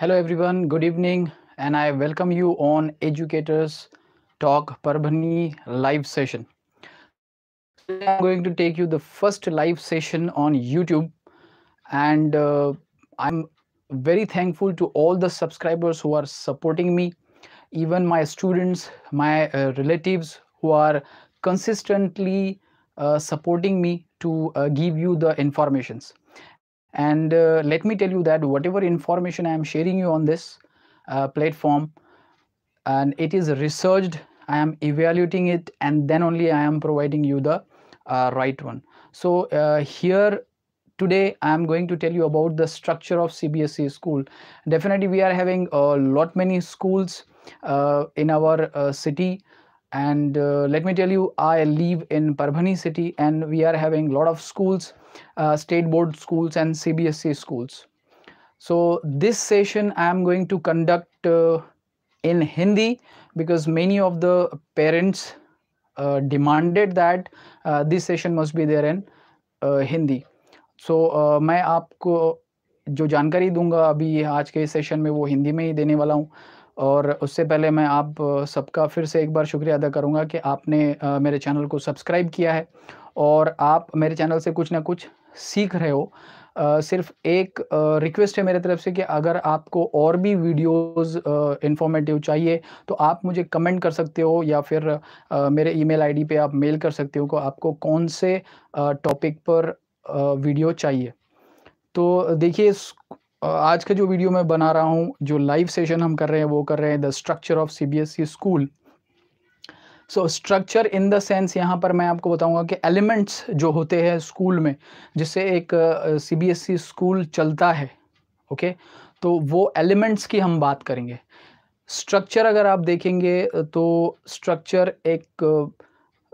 Hello, everyone. Good evening. And I welcome you on Educators Talk Parbhani live session. I'm going to take you the first live session on YouTube. And uh, I'm very thankful to all the subscribers who are supporting me, even my students, my uh, relatives who are consistently uh, supporting me to uh, give you the informations. And uh, let me tell you that whatever information I am sharing you on this uh, platform, and it is researched, I am evaluating it, and then only I am providing you the uh, right one. So uh, here today I am going to tell you about the structure of CBSE school. Definitely we are having a lot many schools uh, in our uh, city and uh, let me tell you i live in Parbhani city and we are having a lot of schools uh, state board schools and cbsc schools so this session i am going to conduct uh, in hindi because many of the parents uh, demanded that uh, this session must be there in uh, hindi so uh, मैं jo जो dunga दूंगा अभी आज session session में वो हिंदी में ही देने वाला और उससे पहले मैं आप सबका फिर से एक बार शुक्रिया अदा करूँगा कि आपने मेरे चैनल को सब्सक्राइब किया है और आप मेरे चैनल से कुछ ना कुछ सीख रहे हो Uh, सिर्फ एक रिक्वेस्ट uh, है मेरे तरफ से कि अगर आपको और भी वीडियोस इंफॉर्मेटिव uh, चाहिए तो आप मुझे कमेंट कर सकते हो या फिर मेरे ईमेल आईडी पे आप मेल कर सकते हो को आपको कौन से टॉपिक पर वीडियो चाहिए तो देखिए आज का जो वीडियो मैं बना रहा हूँ जो लाइव सेशन हम कर रहे हैं वो कर रहे हैं the structure of C B S E school so structure in the sense यहाँ पर मैं आपको बताऊंगा कि एलिमेंट्स जो होते हैं स्कूल में जिससे एक C B S E school चलता है ओके okay? तो वो एलिमेंट्स की हम बात करेंगे स्ट्रक्चर अगर आप देखेंगे तो स्ट्रक्चर एक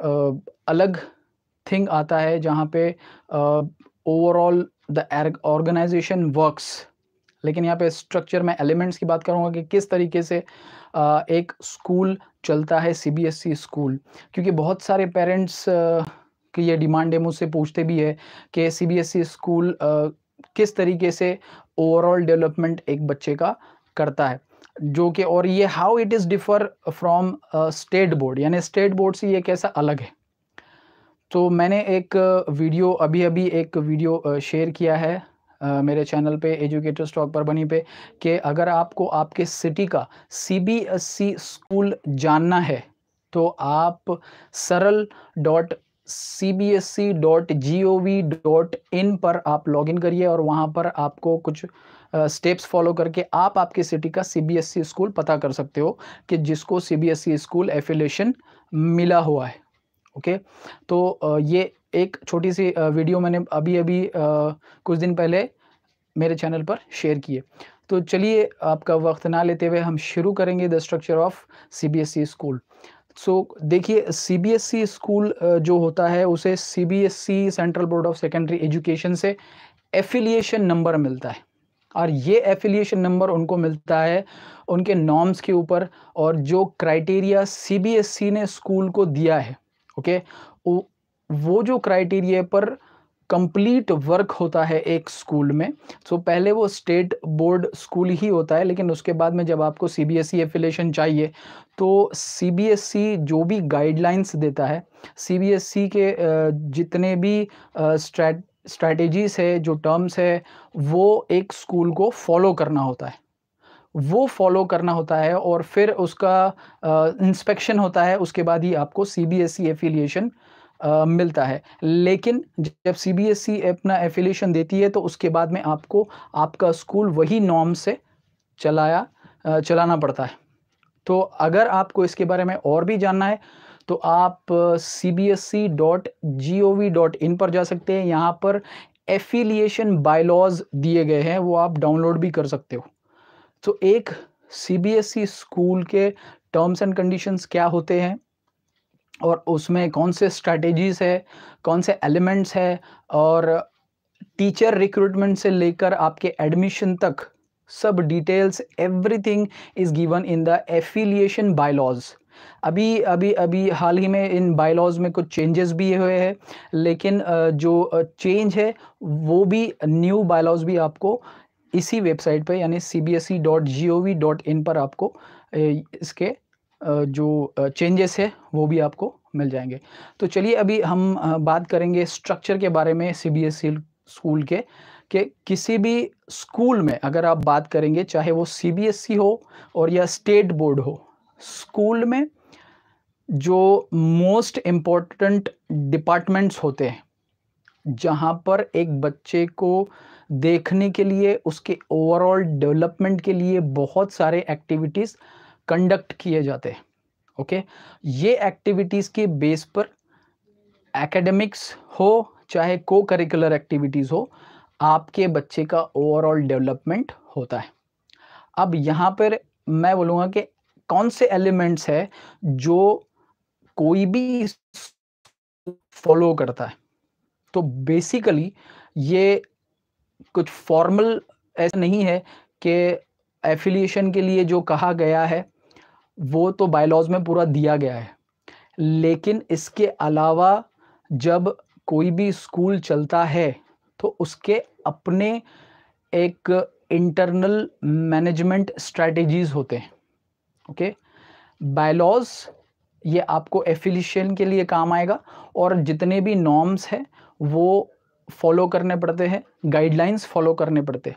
uh, अलग थिंग आता है जहाँ पे ओवरऑल द ऑर्गेनाइजेशन वर्क्स लेकिन यहाँ पे स्ट्रक्चर में एलिमेंट्स की बात करूँगा कि किस तरीके से एक स्कूल चलता है सीबीएसई स्कूल e क्योंकि बहुत सारे पेरेंट्स की ये डिमांड है मुझसे पूछते भी है कि सीबीएसई स्कूल e किस तरीके से ओवरऑल डेवलपमेंट एक बच्चे का करता है जो कि और ये how it is differ from state board यानी स्टेट बोर्ड से ये कैसा अलग है तो मैंने एक वीडियो अभी अभी एक वीडियो शेयर किया है मेरे चैनल पे एजुकेटर स्टॉक पर बनी पे कि अगर आपको आपके सिटी का सीबीएसई e स्कूल जानना है तो आप Saral dot C B S C dot G O V dot in पर आप लॉग इन करिए और वहाँ पर आपको कुछ स्टेप्स uh, फॉलो करके आप आपके सिटी का C B S C school पता कर सकते हो कि जिसको C B S C school affiliation मिला हुआ है ओके okay? तो uh, ये एक छोटी सी वीडियो मैंने अभी अभी कुछ दिन पहले मेरे चैनल पर शेयर किए तो चलिए आपका वक्त ना लेते हुए हम शुरू करेंगे the structure of CBSE e school so so, देखिए सीबीएसई e स्कूल जो होता है उसे CBSE central board of secondary education से एफिलिएशन नंबर मिलता है और ये एफिलिएशन नंबर उनको मिलता है उनके नॉर्म्स के ऊपर और जो क्राइटेरिया सीबीएसई e ने स्कूल को दिया है ओके okay? वो जो क्राइटेरिया पर कंप्लीट वर्क होता है एक स्कूल में सो so, पहले वो स्टेट बोर्ड स्कूल ही होता है लेकिन उसके बाद में जब आपको C B S E affiliation चाहिए तो सी बी एस ई जो भी गाइडलाइंस देता है सी बी एस ई के जितने भी स्ट्रैटेजीज है जो टर्म्स है वो एक स्कूल को फॉलो करना होता है वो फॉलो करना होता है और फिर उसका इंस्पेक्शन होता है उसके बाद ही आपको C B S E affiliation आ, मिलता है लेकिन जब सी बी एस ई अपना एफिलेशन देती है तो उसके बाद में आपको आपका स्कूल वही नॉर्म से चलाया चलाना पड़ता है तो अगर आपको इसके बारे में और भी जानना है तो आप C B S E dot G O V dot in पर जा सकते हैं यहाँ पर एफिलिएशन बायलॉज दिए गए हैं वो आप डाउनलोड भी कर सकते हो तो एक C B S E school के टर्म्स एंड कंडीशंस क्या होते हैं और उसमें कौन से स्ट्रैटेजीज़ है कौन से एलिमेंट्स है और टीचर रिक्रूटमेंट से लेकर आपके एडमिशन तक सब details everything is given in the affiliation bylaws अभी अभी अभी हाल ही में इन बायलॉज में कुछ चेंजेस भी हुए हैं लेकिन जो चेंज है वो भी न्यू बायलॉज भी आपको इसी वेबसाइट पे यानी C B S E dot G O V dot in पर आपको इसके जो चेंजेस है वो भी आपको मिल जाएंगे तो चलिए अभी हम बात करेंगे स्ट्रक्चर के बारे में सी स्कूल e के कि किसी भी स्कूल में अगर आप बात करेंगे चाहे वो सी e हो और या स्टेट बोर्ड हो स्कूल में जो मोस्ट इम्पॉर्टेंट डिपार्टमेंट्स होते हैं जहाँ पर एक बच्चे को देखने के लिए उसके ओवरऑल डेवलपमेंट के लिए बहुत सारे एक्टिविटीज़ कंडक्ट किए जाते हैं ओके ये एक्टिविटीज़ के बेस पर एकेडमिक्स हो चाहे को करिकुलर एक्टिविटीज़ हो आपके बच्चे का ओवरऑल डेवलपमेंट होता है अब यहाँ पर मैं बोलूँगा कि कौन से एलिमेंट्स है जो कोई भी फॉलो करता है तो बेसिकली ये कुछ फॉर्मल ऐसा नहीं है कि एफिलिएशन के लिए जो कहा गया है वो तो बायलॉज में पूरा दिया गया है लेकिन इसके अलावा जब कोई भी स्कूल चलता है तो उसके अपने एक इंटरनल मैनेजमेंट स्ट्रेटजीज होते हैं ओके बायलॉज ये आपको एफिलिशन के लिए काम आएगा और जितने भी नॉर्म्स हैं वो फॉलो करने पड़ते हैं गाइडलाइंस फॉलो करने पड़ते हैं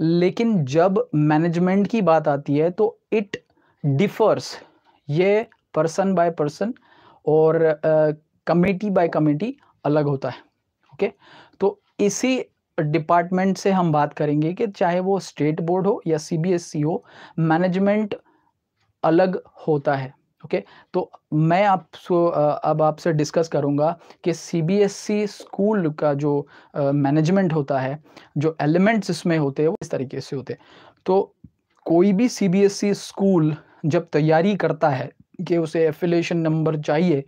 लेकिन जब मैनेजमेंट की बात आती है तो इट डिफर्स ये पर्सन बाय पर्सन और कमेटी बाय कमेटी अलग होता है ओके okay? तो इसी डिपार्टमेंट से हम बात करेंगे कि चाहे वो स्टेट बोर्ड हो या सीबीएसई e हो मैनेजमेंट अलग होता है ओके okay? तो मैं आप अब आपसे डिस्कस करूंगा कि सीबीएसई स्कूल e का जो मैनेजमेंट होता है जो एलिमेंट्स इसमें होते हैं वो इस तरीके से होते हैं तो कोई भी सीबीएसई स्कूल जब तैयारी करता है कि उसे एफिलेशन नंबर चाहिए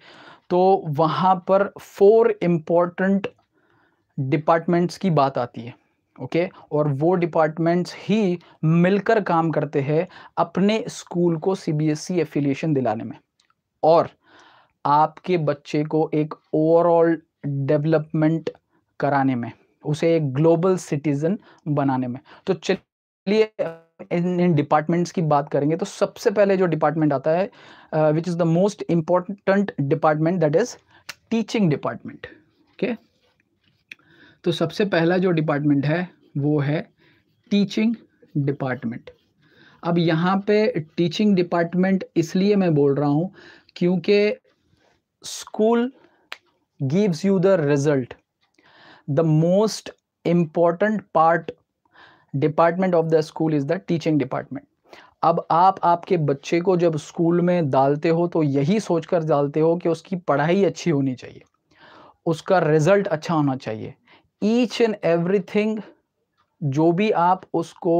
तो वहाँ पर फोर इम्पॉर्टेंट डिपार्टमेंट्स की बात आती है ओके और वो डिपार्टमेंट्स ही मिलकर काम करते हैं अपने स्कूल को सीबीएसई एफिलिएशन e दिलाने में और आपके बच्चे को एक ओवरऑल डेवलपमेंट कराने में उसे एक ग्लोबल सिटीजन बनाने में तो चलिए इन इन डिपार्टमेंट्स की बात करेंगे तो सबसे पहले जो डिपार्टमेंट आता है which is the most important department that is teaching department okay तो सबसे पहला जो डिपार्टमेंट है वो है टीचिंग डिपार्टमेंट अब यहाँ पे टीचिंग डिपार्टमेंट इसलिए मैं बोल रहा हूँ क्योंकि school gives you the result the most important part department of the school is the teaching department अब आप आपके बच्चे को जब स्कूल में डालते हो तो यही सोचकर डालते हो कि उसकी पढ़ाई अच्छी होनी चाहिए उसका रिजल्ट अच्छा होना चाहिए ईच एंड एवरीथिंग जो भी आप उसको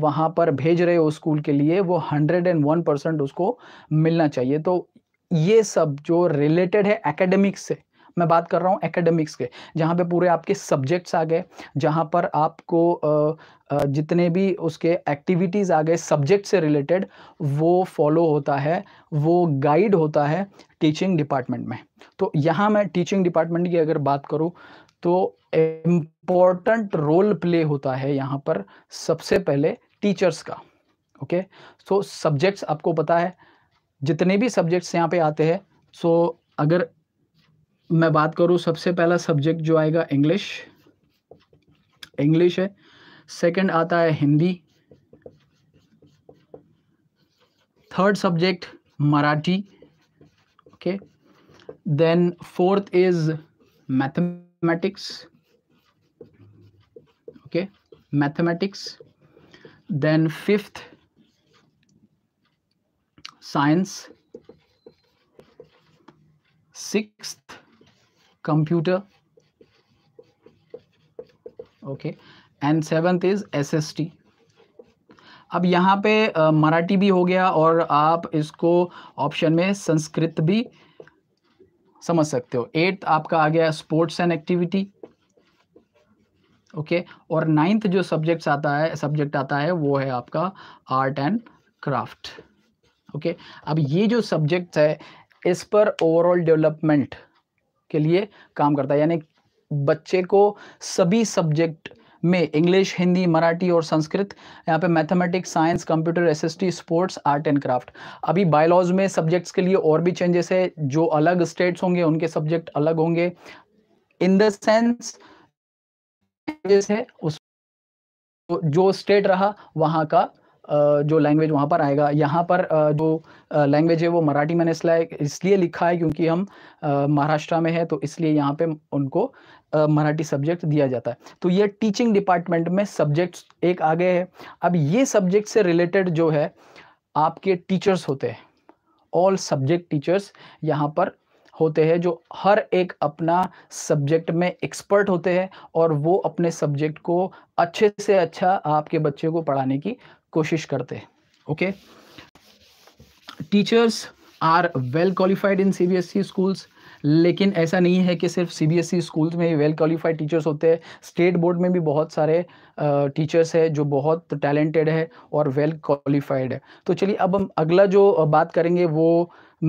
वहाँ पर भेज रहे हो स्कूल के लिए वो हंड्रेड एंड वन परसेंट उसको मिलना चाहिए तो ये सब जो रिलेटेड है एकेडमिक्स से मैं बात कर रहा हूँ एकेडमिक्स के जहाँ पे पूरे आपके सब्जेक्ट्स आ गए जहाँ पर आपको जितने भी उसके एक्टिविटीज़ आ गए सब्जेक्ट से रिलेटेड वो फॉलो होता है वो गाइड होता है टीचिंग डिपार्टमेंट में तो यहाँ मैं टीचिंग डिपार्टमेंट की अगर बात करूँ तो इम्पोर्टेंट रोल प्ले होता है यहाँ पर सबसे पहले टीचर्स का ओके सो सब्जेक्ट्स आपको पता है जितने भी सब्जेक्ट्स यहाँ पे आते हैं सो so, अगर मैं बात करूँ सबसे पहला सब्जेक्ट जो आएगा इंग्लिश इंग्लिश है सेकंड आता है Hindi third subject Marathi okay then fourth is mathematics okay mathematics then fifth science sixth computer okay and seventh is SST अब यहाँ पे मराठी भी हो गया और आप इसको ऑप्शन में संस्कृत भी समझ सकते हो एट्थ आपका आ गया स्पोर्ट्स एंड एक्टिविटी ओके और नाइन्थ जो सब्जेक्ट्स आता है सब्जेक्ट आता है वो है आपका आर्ट एंड क्राफ्ट ओके अब ये जो सब्जेक्ट है इस पर ओवरऑल डेवलपमेंट के लिए काम करता है यानी बच्चे को सभी सब्जेक्ट में इंग्लिश हिंदी मराठी और संस्कृत यहाँ पे mathematics science computer SST sports art and craft अभी बायोलॉज में सब्जेक्ट्स के लिए और भी चेंजेस है जो अलग स्टेट्स होंगे उनके सब्जेक्ट अलग होंगे इन द सेंस है उस जो स्टेट रहा वहाँ का जो लैंग्वेज वहाँ पर आएगा यहाँ पर जो लैंग्वेज है वो मराठी मैंने इसलिए इसलिए लिखा है क्योंकि हम महाराष्ट्र में है तो इसलिए यहाँ पे उनको मराठी सब्जेक्ट दिया जाता है तो ये टीचिंग डिपार्टमेंट में सब्जेक्ट्स एक आगे है अब ये सब्जेक्ट से रिलेटेड जो है आपके टीचर्स होते हैं ऑल सब्जेक्ट टीचर्स यहाँ पर होते हैं जो हर एक अपना सब्जेक्ट में एक्सपर्ट होते हैं और वो अपने सब्जेक्ट को अच्छे से अच्छा आपके बच्चे को पढ़ाने की कोशिश करते okay teachers are well qualified in CBSE schools लेकिन ऐसा नहीं है कि सिर्फ सीबीएसई स्कूल्स e में ही वेल क्वालिफाइड टीचर्स होते हैं स्टेट बोर्ड में भी बहुत सारे टीचर्स हैं जो बहुत टैलेंटेड है और वेल क्वालिफाइड है तो चलिए अब हम अगला जो बात करेंगे वो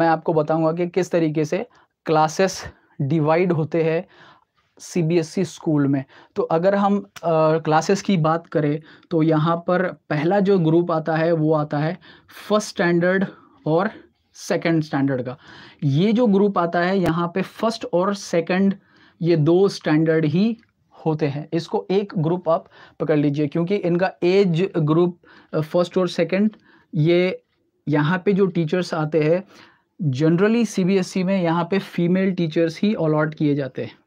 मैं आपको बताऊंगा कि किस तरीके से क्लासेस डिवाइड होते हैं सीबीएसई स्कूल e में तो अगर हम क्लासेस की बात करें तो यहाँ पर पहला जो ग्रुप आता है वो आता है फर्स्ट स्टैंडर्ड और सेकंड स्टैंडर्ड का ये जो ग्रुप आता है यहाँ पे फर्स्ट और सेकंड ये दो स्टैंडर्ड ही होते हैं इसको एक ग्रुप आप पकड़ लीजिए क्योंकि इनका एज ग्रुप फर्स्ट और सेकंड ये यहाँ पे जो टीचर्स आते हैं जनरली सीबीएसई e में यहाँ पे फीमेल टीचर्स ही अलॉट किए जाते हैं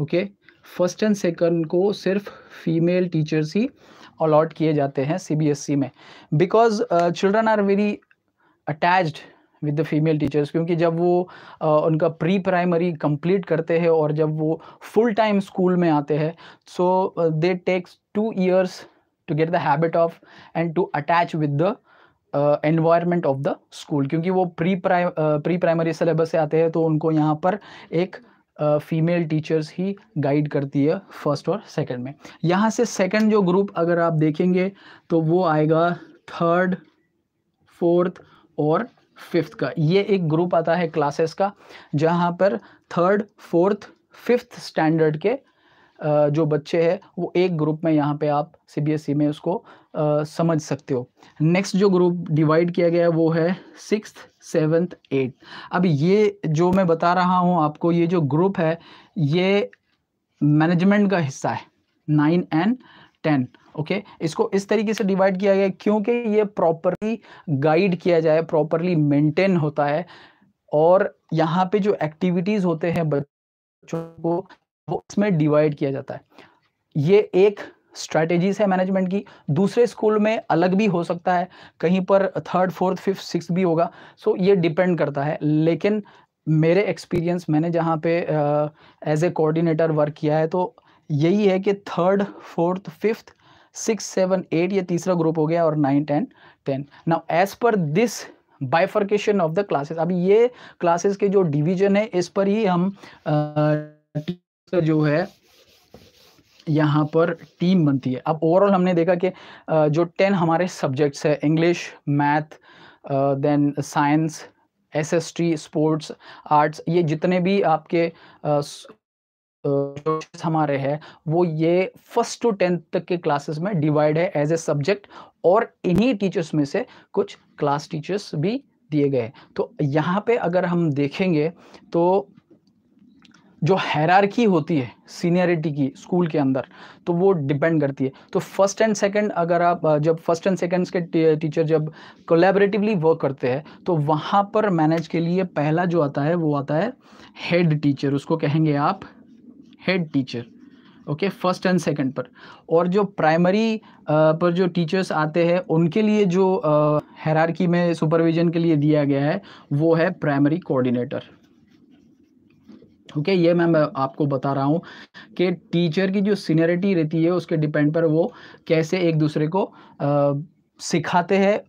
ओके फर्स्ट एंड सेकंड को सिर्फ फीमेल टीचर्स ही अलॉट किए जाते हैं सीबीएसई e में because children are very attached with the female teachers क्योंकि जब वो uh, उनका प्री प्राइमरी कंप्लीट करते हैं और जब वो फुल टाइम स्कूल में आते हैं so they takes two years to get the habit of and to attach with the environment of the school क्योंकि वो pre prime pre primary syllabus से आते हैं तो उनको यहाँ पर एक uh, फीमेल टीचर्स ही गाइड करती है फर्स्ट और सेकंड में यहाँ से सेकंड जो ग्रुप अगर आप देखेंगे तो वो आएगा थर्ड फोर्थ और फिफ्थ का ये एक ग्रुप आता है क्लासेस का जहाँ पर थर्ड फोर्थ फिफ्थ स्टैंडर्ड के जो बच्चे हैं वो एक ग्रुप में यहाँ पे आप सीबीएसई e में उसको आ, समझ सकते हो नेक्स्ट जो ग्रुप डिवाइड किया गया है वो है सिक्स सेवन्थ एट अब ये जो मैं बता रहा हूँ आपको ये जो ग्रुप है ये मैनेजमेंट का हिस्सा है nine and ten okay okay? इसको इस तरीके से डिवाइड किया गया क्योंकि ये प्रॉपरली गाइड किया जाए प्रॉपरली मेंटेन होता है और यहाँ पे जो एक्टिविटीज़ होते हैं बच्चों को वो इसमें डिवाइड किया जाता है ये एक स्ट्रैटेजीज है मैनेजमेंट की दूसरे स्कूल में अलग भी हो सकता है कहीं पर थर्ड फोर्थ फिफ्थ सिक्स भी होगा सो so, ये डिपेंड करता है लेकिन मेरे एक्सपीरियंस मैंने जहाँ पे एज ए कोऑर्डिनेटर वर्क किया है तो यही है कि third fourth fifth six seven eight ये तीसरा ग्रुप हो गया और nine ten ten now as per this bifurcation of the classes अभी ये क्लासेस के जो डिवीजन है इस पर ही हम uh, जो है यहाँ पर टीम बनती है अब ओवरऑल हमने देखा कि जो टेन हमारे सब्जेक्ट्स है English math then science S S T sports arts ये जितने भी आपके uh, हमारे हैं वो ये फर्स्ट टू टेंथ तक के क्लासेस में डिवाइड है एज ए सब्जेक्ट और इन्हीं टीचर्स में से कुछ क्लास टीचर्स भी दिए गए तो यहाँ पे अगर हम देखेंगे तो जो हैरारकी होती है सीनियरिटी की स्कूल के अंदर तो वो डिपेंड करती है तो फर्स्ट एंड सेकंड अगर आप जब फर्स्ट एंड सेकंड्स के टीचर जब कोलेबरेटिवली वर्क करते हैं तो वहाँ पर मैनेज के लिए पहला जो आता है वो आता है हेड टीचर उसको कहेंगे आप head teacher okay first and second पर और जो प्राइमरी पर जो टीचर्स आते हैं उनके लिए जो हैरारकी में सुपरविजन के लिए दिया गया है वो है प्राइमरी कोऑर्डिनेटर ओके okay, ये मैं आपको बता रहा हूँ कि टीचर की जो सीनियरिटी रहती है उसके डिपेंड पर वो कैसे एक दूसरे को आ, सिखाते हैं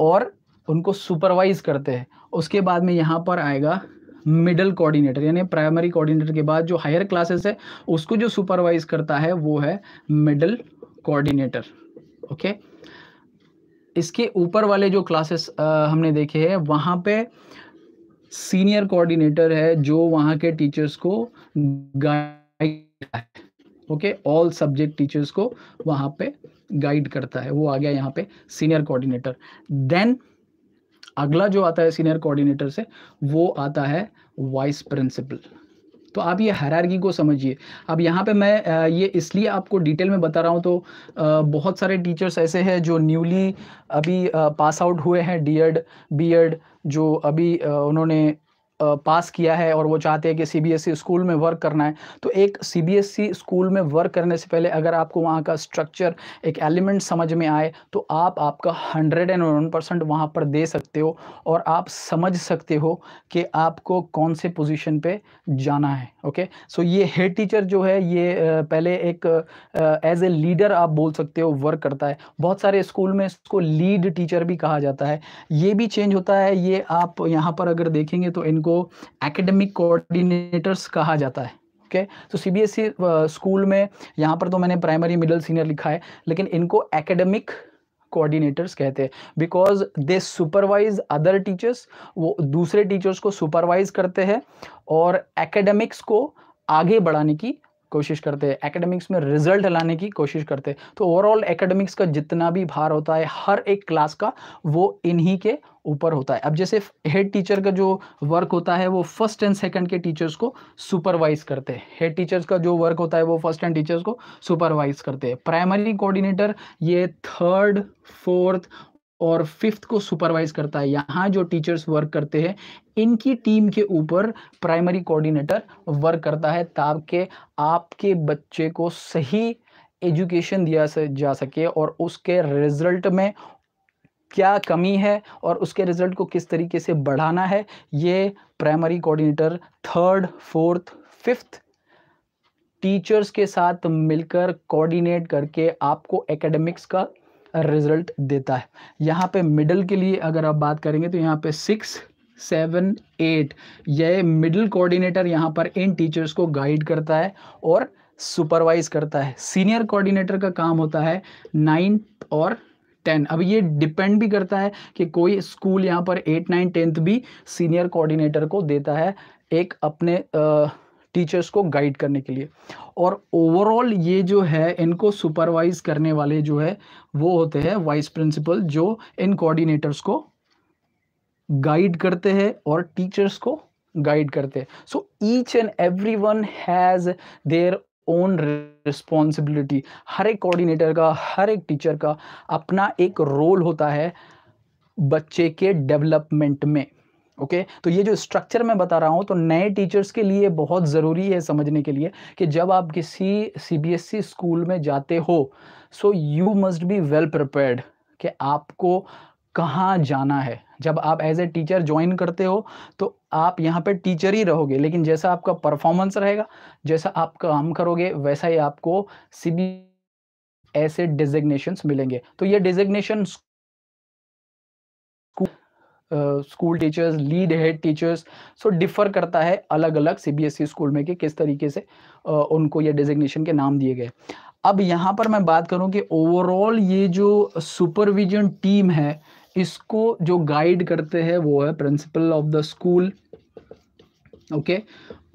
और उनको सुपरवाइज करते हैं उसके बाद में यहाँ पर आएगा मिडल कोऑर्डिनेटर यानी प्राइमरी कोऑर्डिनेटर के बाद जो हायर क्लासेस है उसको जो सुपरवाइज करता है वो है मिडल कोऑर्डिनेटर ओके इसके ऊपर वाले जो क्लासेस हमने देखे हैं वहाँ पे सीनियर कोऑर्डिनेटर है जो वहाँ के टीचर्स को guide okay all subject teachers को वहाँ पे गाइड करता है वो आ गया यहाँ पे सीनियर कोऑर्डिनेटर देन अगला जो आता है सीनियर कोऑर्डिनेटर से वो आता है वाइस प्रिंसिपल तो आप ये हरारगी को समझिए अब यहाँ पे मैं ये इसलिए आपको डिटेल में बता रहा हूँ तो बहुत सारे टीचर्स ऐसे हैं जो न्यूली अभी पास आउट हुए हैं डी एड बी एड जो अभी उन्होंने पास किया है और वो चाहते हैं कि सीबीएसई e स्कूल में वर्क करना है तो एक सीबीएसई e स्कूल में वर्क करने से पहले अगर आपको वहाँ का स्ट्रक्चर एक एलिमेंट समझ में आए तो आप आपका हंड्रेड एंड वन परसेंट वहाँ पर दे सकते हो और आप समझ सकते हो कि आपको कौन से पोजीशन पे जाना है ओके सो ये हेड टीचर जो है ये पहले एक एज ए लीडर आप बोल सकते हो वर्क करता है बहुत सारे स्कूल में इसको लीड टीचर भी कहा जाता है ये भी चेंज होता है ये आप यहाँ पर अगर देखेंगे तो इन को एकेडमिक कोऑर्डिनेटर्स कहा जाता है ओके तो सी बी स्कूल में यहाँ पर तो मैंने प्राइमरी मिडिल सीनियर लिखा है लेकिन इनको एकेडमिक कोऑर्डिनेटर्स कहते हैं because they supervise other teachers वो दूसरे टीचर्स को सुपरवाइज करते हैं और एकेडमिक्स को आगे बढ़ाने की कोशिश करते हैं एकेडमिक्स में रिजल्ट लाने की कोशिश करते हैं तो ओवरऑल एकेडमिक्स का जितना भी भार होता है हर एक क्लास का वो इन्हीं के ऊपर होता है अब जैसे हेड टीचर का जो वर्क होता है वो फर्स्ट एंड सेकंड के टीचर्स को सुपरवाइज करते हैं हेड टीचर्स का जो वर्क होता है वो फर्स्ट एंड टीचर्स को सुपरवाइज करते हैं प्राइमरी कोऑर्डिनेटर ये थर्ड फोर्थ और फिफ्थ को सुपरवाइज करता है यहाँ जो टीचर्स वर्क करते हैं इनकी टीम के ऊपर प्राइमरी कोऑर्डिनेटर वर्क करता है ताकि आपके बच्चे को सही एजुकेशन दिया जा सके और उसके रिजल्ट में क्या कमी है और उसके रिजल्ट को किस तरीके से बढ़ाना है ये primary coordinator third fourth fifth teachers के साथ मिलकर कोऑर्डिनेट करके आपको एकेडमिक्स का रिजल्ट देता है यहाँ पे मिडल के लिए अगर आप बात करेंगे तो यहाँ पे सिक्स सेवन एट यह मिडिल कोऑर्डिनेटर यहाँ पर इन टीचर्स को गाइड करता है और सुपरवाइज करता है सीनियर कोऑर्डिनेटर का काम होता है नाइन और टेन अब ये डिपेंड भी करता है कि कोई स्कूल यहाँ पर एट नाइन टेंथ भी सीनियर कोऑर्डिनेटर को देता है एक अपने टीचर्स को गाइड करने के लिए और ओवरऑल ये जो है इनको सुपरवाइज करने वाले जो है वो होते हैं वाइस प्रिंसिपल जो इन कोऑर्डिनेटर्स को गाइड करते हैं और टीचर्स को गाइड करते हैं so each and every one has their own responsibility हर एक कोऑर्डिनेटर का हर एक टीचर का अपना एक रोल होता है बच्चे के डेवलपमेंट में ओके okay? तो ये जो स्ट्रक्चर मैं बता रहा हूँ तो नए टीचर्स के लिए बहुत ज़रूरी है समझने के लिए कि जब आप किसी सीबीएसई स्कूल e में जाते हो so you must be well prepared कि आपको कहाँ जाना है जब आप एज ए टीचर ज्वाइन करते हो तो आप यहाँ पे टीचर ही रहोगे लेकिन जैसा आपका परफॉर्मेंस रहेगा जैसा आप काम करोगे वैसा ही आपको सी ऐसे डिजिग्नेशन मिलेंगे तो ये designation school teachers lead head teachers so differ करता है अलग अलग सीबीएसई स्कूल में कि किस तरीके से uh, उनको ये डिजिग्नेशन के नाम दिए गए अब यहाँ पर मैं बात करूँ कि ओवरऑल ये जो सुपरविजन टीम है इसको जो गाइड करते हैं वो है principal of the school okay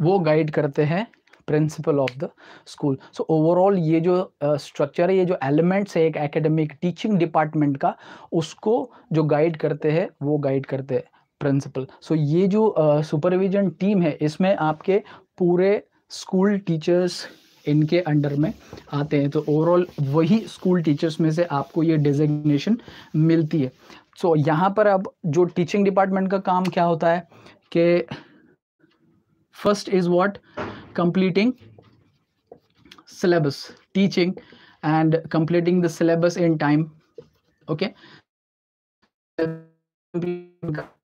वो गाइड करते हैं principal of the school so overall ये जो स्ट्रक्चर uh, है ये जो एलिमेंट्स है एक एकेडमिक टीचिंग डिपार्टमेंट का उसको जो गाइड करते हैं वो गाइड करते हैं प्रिंसिपल सो ये जो सुपरविजन uh, टीम है इसमें आपके पूरे स्कूल टीचर्स इनके अंडर में आते हैं तो ओवरऑल वही स्कूल टीचर्स में से आपको ये डिजिग्नेशन मिलती है सो so, यहाँ पर अब जो टीचिंग डिपार्टमेंट का काम क्या होता है कि first is what completing syllabus teaching and completing the syllabus in time okay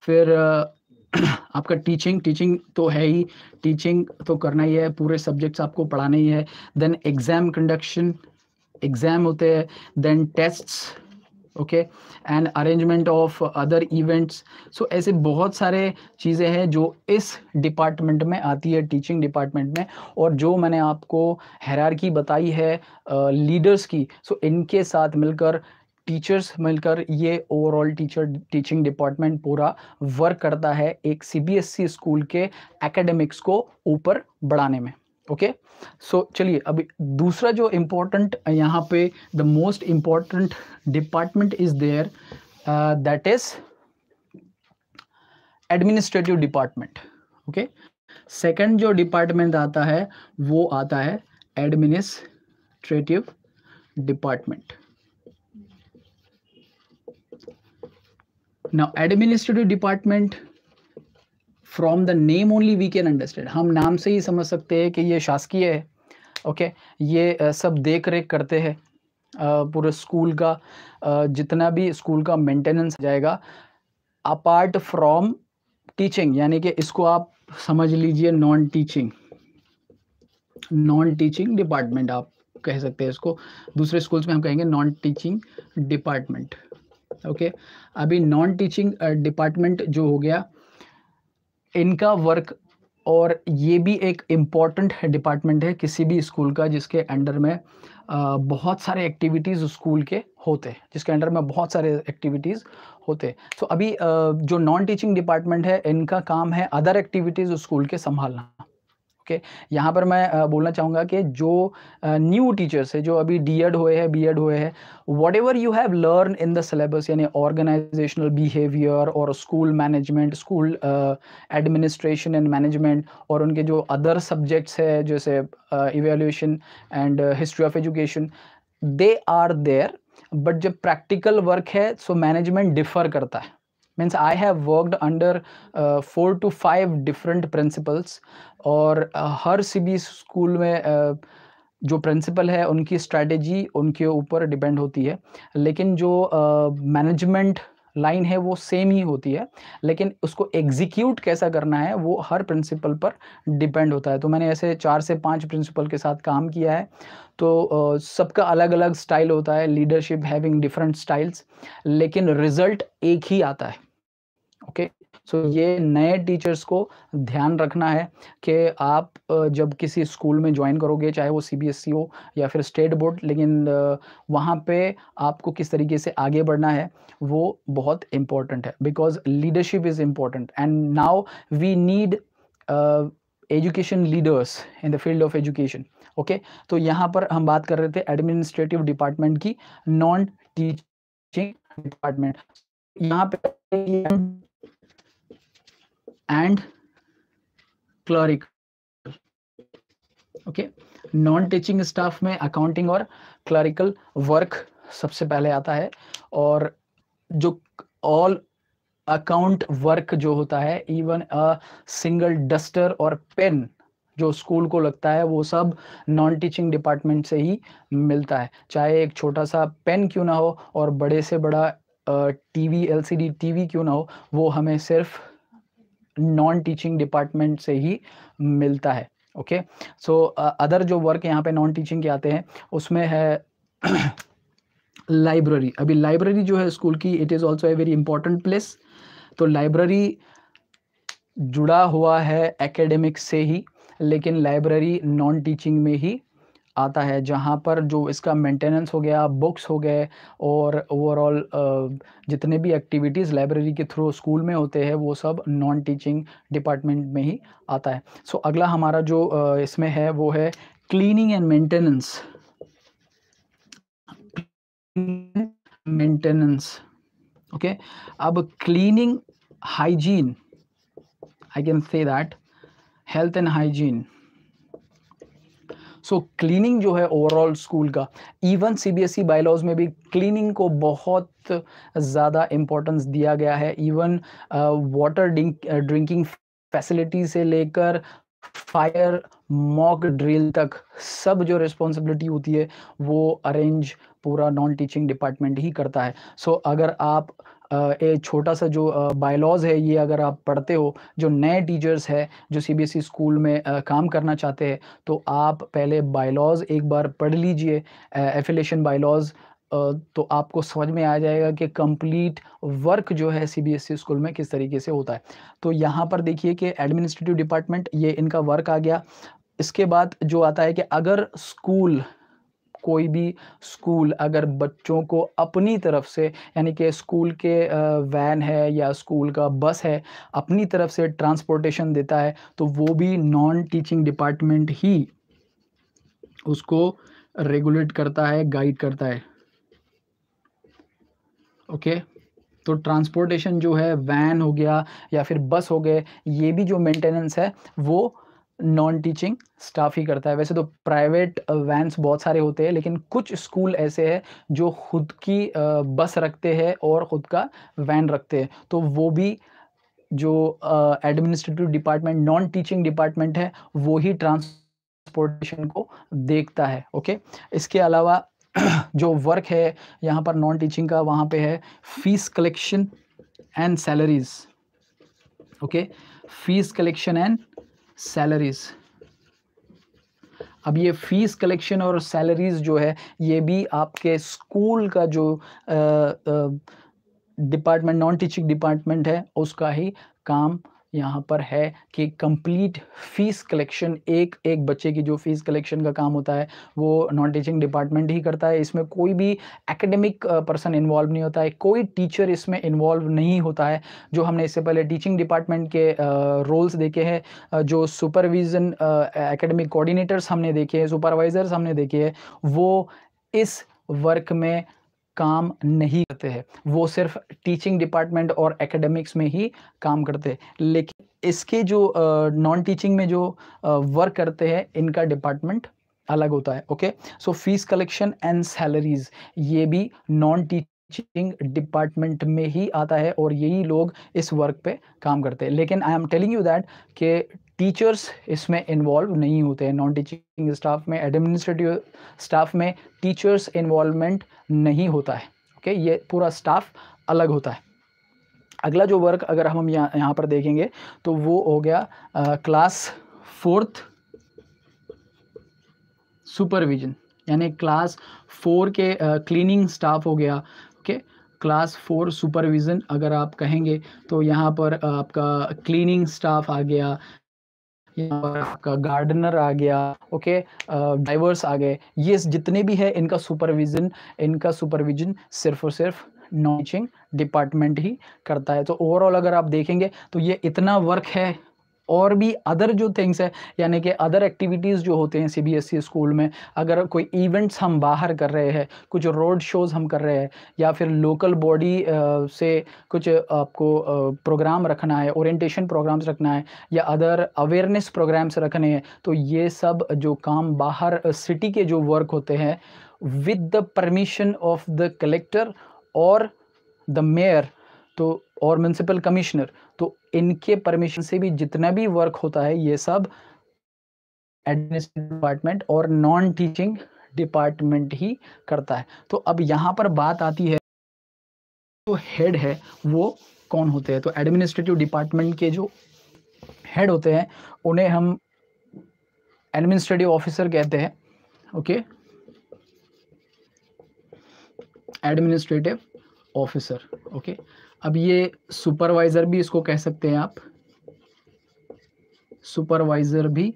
फिर आपका टीचिंग टीचिंग तो है ही टीचिंग तो करना ही है पूरे सब्जेक्ट्स आपको पढ़ाना ही है देन एग्जाम कंडक्शन एग्जाम होते हैं then tests okay and arrangement of other events so ऐसे बहुत सारे चीज़ें हैं जो इस डिपार्टमेंट में आती है टीचिंग डिपार्टमेंट में और जो मैंने आपको हैरारकी बताई है लीडर्स uh, की सो so इनके साथ मिलकर टीचर्स मिलकर ये ओवरऑल टीचर टीचिंग डिपार्टमेंट पूरा वर्क करता है एक सीबीएसई स्कूल e के एकेडमिक्स को ऊपर बढ़ाने में ओके सो चलिए अभी दूसरा जो इम्पोर्टेंट यहाँ पे the most important department is there that is administrative department okay second जो डिपार्टमेंट आता है वो आता है administrative department now administrative department from the name only we can understand हम नाम से ही समझ सकते हैं कि ये शासकीय है ओके okay? ये uh, सब देख रेख करते हैं uh, पूरे स्कूल का uh, जितना भी स्कूल का मेंटेनेंस जाएगा अपार्ट फ्रॉम टीचिंग यानी कि इसको आप समझ लीजिए non teaching non teaching department आप कह सकते हैं इसको दूसरे स्कूल्स में हम कहेंगे नॉन टीचिंग डिपार्टमेंट ओके अभी नॉन टीचिंग डिपार्टमेंट जो हो गया इनका वर्क और ये भी एक इम्पॉर्टेंट डिपार्टमेंट है किसी भी स्कूल का जिसके अंडर में बहुत सारे एक्टिविटीज़ स्कूल के होते हैं जिसके अंडर में बहुत सारे एक्टिविटीज़ होते हैं तो सो अभी जो नॉन टीचिंग डिपार्टमेंट है इनका काम है अदर एक्टिविटीज़ स्कूल के संभालना ओके okay. यहाँ पर मैं बोलना चाहूँगा कि जो न्यू टीचर्स है जो अभी डी एड हुए हैं बी एड हुए हैं whatever you have learn in the syllabus यानी ऑर्गेनाइजेशनल बिहेवियर और school management school administration and management और उनके जो अदर सब्जेक्ट्स है जैसे evolution and history of education they are there but जब प्रैक्टिकल वर्क है सो मैनेजमेंट डिफर करता है means I have worked under four to five different principals और uh, हर सी स्कूल में uh, जो प्रिंसिपल है उनकी स्ट्रैटेजी उनके ऊपर डिपेंड होती है लेकिन जो मैनेजमेंट uh, लाइन है वो सेम ही होती है लेकिन उसको एग्जीक्यूट कैसा करना है वो हर प्रिंसिपल पर डिपेंड होता है तो मैंने ऐसे चार से पांच प्रिंसिपल के साथ काम किया है तो uh, सबका अलग अलग स्टाइल होता है लीडरशिप हैविंग डिफरेंट स्टाइल्स लेकिन रिजल्ट एक ही आता है ओके सो ये नए टीचर्स को ध्यान रखना है कि आप जब किसी स्कूल में ज्वाइन करोगे चाहे वो सीबीएसई e हो या फिर स्टेट बोर्ड लेकिन वहाँ पे आपको किस तरीके से आगे बढ़ना है वो बहुत इम्पोर्टेंट है because leadership is important and now we need education leaders in the field of education okay तो यहाँ पर हम बात कर रहे थे एडमिनिस्ट्रेटिव डिपार्टमेंट की नॉन टीचिंग डिपार्टमेंट यहाँ पे and clerical okay non teaching staff में अकाउंटिंग और क्लरिकल वर्क सबसे पहले आता है और जो ऑल अकाउंट वर्क जो होता है इवन अ सिंगल डस्टर और पेन जो स्कूल को लगता है वो सब नॉन टीचिंग डिपार्टमेंट से ही मिलता है चाहे एक छोटा सा पेन क्यों ना हो और बड़े से बड़ा टीवी एलसीडी टीवी क्यों ना हो वो हमें सिर्फ नॉन टीचिंग डिपार्टमेंट से ही मिलता है ओके सो अदर जो वर्क यहाँ पे नॉन टीचिंग के आते हैं उसमें है लाइब्रेरी अभी लाइब्रेरी जो है स्कूल की it is also a very important place तो लाइब्रेरी जुड़ा हुआ है एकेडमिक से ही लेकिन लाइब्रेरी नॉन टीचिंग में ही आता है जहाँ पर जो इसका मेंटेनेंस हो गया बुक्स हो गए और ओवरऑल जितने भी एक्टिविटीज़ लाइब्रेरी के थ्रू स्कूल में होते हैं वो सब नॉन टीचिंग डिपार्टमेंट में ही आता है सो so, अगला हमारा जो इसमें है वो है cleaning and maintenance maintenance okay अब cleaning hygiene I can say that health and hygiene so cleaning जो है ओवरऑल स्कूल का इवन सीबीएसई बायलॉज में भी क्लीनिंग को बहुत ज़्यादा इम्पोर्टेंस दिया गया है इवन वाटर ड्रिंकिंग फैसिलिटी से लेकर फायर मॉक ड्रिल तक सब जो रिस्पॉन्सिबिलिटी होती है वो अरेंज पूरा नॉन टीचिंग डिपार्टमेंट ही करता है सो so, अगर आप ए छोटा सा जो बायलॉज है ये अगर आप पढ़ते हो जो नए टीचर्स है जो सीबीएसई स्कूल e में काम करना चाहते हैं तो आप पहले बायलॉज एक बार पढ़ लीजिए एफिलेशन बायलॉज तो आपको समझ में आ जाएगा कि कंप्लीट वर्क जो है सीबीएसई स्कूल e में किस तरीके से होता है तो यहाँ पर देखिए कि एडमिनिस्ट्रेटिव डिपार्टमेंट ये इनका वर्क आ गया इसके बाद जो आता है कि अगर स्कूल कोई भी स्कूल अगर बच्चों को अपनी तरफ से यानी कि स्कूल के वैन है या स्कूल का बस है अपनी तरफ से ट्रांसपोर्टेशन देता है तो वो भी नॉन टीचिंग डिपार्टमेंट ही उसको रेगुलेट करता है गाइड करता है ओके okay? तो ट्रांसपोर्टेशन जो है वैन हो गया या फिर बस हो गए ये भी जो मेंटेनेंस है वो नॉन टीचिंग स्टाफ ही करता है वैसे तो प्राइवेट वैंस uh, बहुत सारे होते हैं लेकिन कुछ स्कूल ऐसे हैं जो खुद की uh, बस रखते हैं और ख़ुद का वैन रखते हैं तो वो भी जो administrative department non teaching department है वो ही ट्रांसपोर्टेशन को देखता है ओके इसके अलावा जो वर्क है यहाँ पर नॉन टीचिंग का वहाँ पे है fees collection and salaries okay fees collection and salaries अब ये फीस कलेक्शन और सैलरीज जो है ये भी आपके स्कूल का जो डिपार्टमेंट नॉन टीचिंग डिपार्टमेंट है उसका ही काम यहाँ पर है कि कंप्लीट फीस कलेक्शन एक एक बच्चे की जो फीस कलेक्शन का काम होता है वो नॉन टीचिंग डिपार्टमेंट ही करता है इसमें कोई भी एकेडमिक पर्सन इन्वॉल्व नहीं होता है कोई टीचर इसमें इन्वॉल्व नहीं होता है जो हमने इससे पहले टीचिंग डिपार्टमेंट के रोल्स देखे हैं जो सुपरविज़न एकेडमिक कोऑर्डिनेटर्स हमने देखे हैं सुपरवाइज़र्स हमने देखे हैं वो इस वर्क में काम नहीं करते हैं वो सिर्फ टीचिंग डिपार्टमेंट और एकेडमिक्स में ही काम करते हैं लेकिन इसके जो नॉन टीचिंग में जो वर्क करते हैं इनका डिपार्टमेंट अलग होता है okay so fees collection and salaries ये भी नॉन टीचिंग डिपार्टमेंट में ही आता है और यही लोग इस वर्क पे काम करते हैं लेकिन I am telling you that के टीचर्स इसमें इन्वॉल्व नहीं होते हैं नॉन टीचिंग स्टाफ में एडमिनिस्ट्रेटिव स्टाफ में टीचर्स इन्वॉल्वमेंट नहीं होता है ओके ये पूरा स्टाफ अलग होता है अगला जो वर्क अगर हम यहाँ यहाँ पर देखेंगे तो वो हो गया आ, क्लास फोर्थ सुपरविजन यानी क्लास फोर के क्लीनिंग स्टाफ हो गया ओके क्लास फोर सुपरविज़न अगर आप कहेंगे तो यहाँ पर आपका क्लीनिंग स्टाफ आ गया आपका गार्डनर आ गया ओके ड्राइवर्स आ गए ये जितने भी है इनका सुपरविजन इनका सुपरविजन सिर्फ और सिर्फ नॉचिंग डिपार्टमेंट ही करता है तो ओवरऑल अगर आप देखेंगे तो ये इतना वर्क है और भी अदर जो थिंग्स है यानी कि अदर एक्टिविटीज़ जो होते हैं सीबीएसई स्कूल e में अगर कोई इवेंट्स हम बाहर कर रहे हैं कुछ रोड शोज़ हम कर रहे हैं या फिर लोकल बॉडी से कुछ आपको प्रोग्राम रखना है ओरिएंटेशन प्रोग्राम्स रखना है या अदर अवेयरनेस प्रोग्राम्स रखने हैं तो ये सब जो काम बाहर सिटी के जो वर्क होते हैं with the permission of the collector और द मेयर तो और म्यूनसिपल कमिश्नर तो इनके परमिशन से भी जितना भी वर्क होता है ये सब एडमिनिस्ट्रेटिव डिपार्टमेंट और नॉन टीचिंग डिपार्टमेंट ही करता है तो अब यहाँ पर बात आती है जो हेड है वो कौन होते हैं तो एडमिनिस्ट्रेटिव डिपार्टमेंट के जो हेड होते हैं उन्हें हम एडमिनिस्ट्रेटिव ऑफिसर कहते हैं ओके एडमिनिस्ट्रेटिव ऑफिसर ओके अब ये सुपरवाइजर भी इसको कह सकते हैं आप सुपरवाइजर भी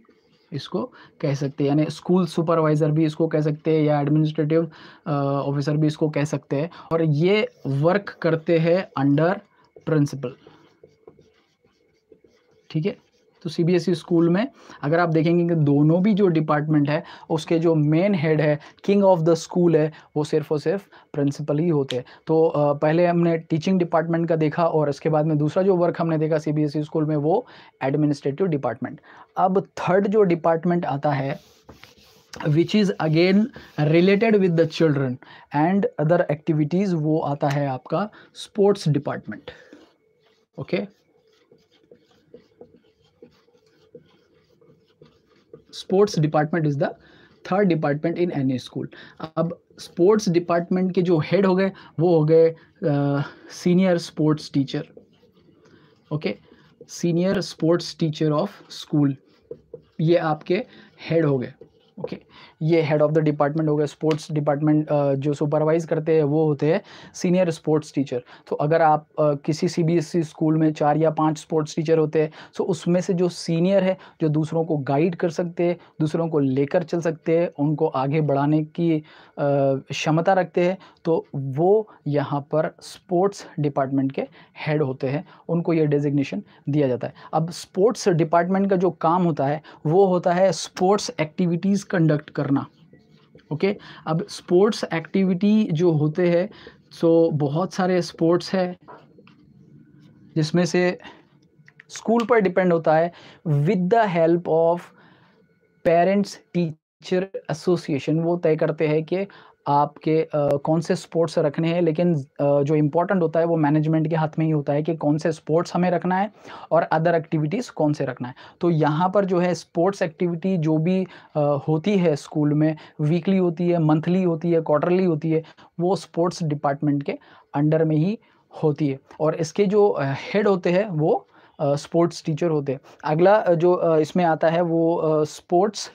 इसको कह सकते हैं यानी स्कूल सुपरवाइज़र भी इसको कह सकते हैं या एडमिनिस्ट्रेटिव ऑफिसर भी इसको कह सकते हैं और ये वर्क करते हैं अंडर प्रिंसिपल ठीक है तो सीबीएसई स्कूल e में अगर आप देखेंगे कि दोनों भी जो डिपार्टमेंट है उसके जो मेन हेड है किंग ऑफ द स्कूल है वो सिर्फ और सिर्फ प्रिंसिपल ही होते हैं तो पहले हमने टीचिंग डिपार्टमेंट का देखा और इसके बाद में दूसरा जो वर्क हमने देखा सीबीएसई स्कूल e में वो एडमिनिस्ट्रेटिव डिपार्टमेंट अब थर्ड जो डिपार्टमेंट आता है which is again related with the children and other activities वो आता है आपका sports department okay okay? Sports department is the third department in any school अब स्पोर्ट्स डिपार्टमेंट के जो हेड हो गए वो हो गए senior sports teacher okay senior sports teacher of school ये आपके हेड हो गए ओके okay. ये हेड ऑफ़ द डिपार्टमेंट हो गया स्पोर्ट्स डिपार्टमेंट जो सुपरवाइज करते हैं वो होते हैं सीनियर स्पोर्ट्स टीचर तो अगर आप किसी सी स्कूल e में चार या पाँच स्पोर्ट्स टीचर होते हैं सो तो उसमें से जो सीनियर है जो दूसरों को गाइड कर सकते हैं दूसरों को लेकर चल सकते हैं उनको आगे बढ़ाने की क्षमता रखते हैं तो वो यहाँ पर स्पोर्ट्स डिपार्टमेंट के हेड होते हैं उनको ये डेजिग्नेशन दिया जाता है अब स्पोर्ट्स डिपार्टमेंट का जो काम होता है वो होता है स्पोर्ट्स एक्टिविटीज़ कंडक्ट कर करना ओके अब स्पोर्ट्स एक्टिविटी जो होते हैं सो बहुत सारे स्पोर्ट्स है जिसमें से स्कूल पर डिपेंड होता है with the help of parents teacher association वो तय करते हैं कि आपके कौन से स्पोर्ट्स रखने हैं लेकिन जो इम्पोर्टेंट होता है वो मैनेजमेंट के हाथ में ही होता है कि कौन से स्पोर्ट्स हमें रखना है और अदर एक्टिविटीज़ कौन से रखना है तो यहाँ पर जो है स्पोर्ट्स एक्टिविटी जो भी होती है स्कूल में वीकली होती है मंथली होती है क्वार्टरली होती है वो स्पोर्ट्स डिपार्टमेंट के अंडर में ही होती है और इसके जो हेड होते हैं वो स्पोर्ट्स टीचर होते हैं अगला जो इसमें आता है वो स्पोर्ट्स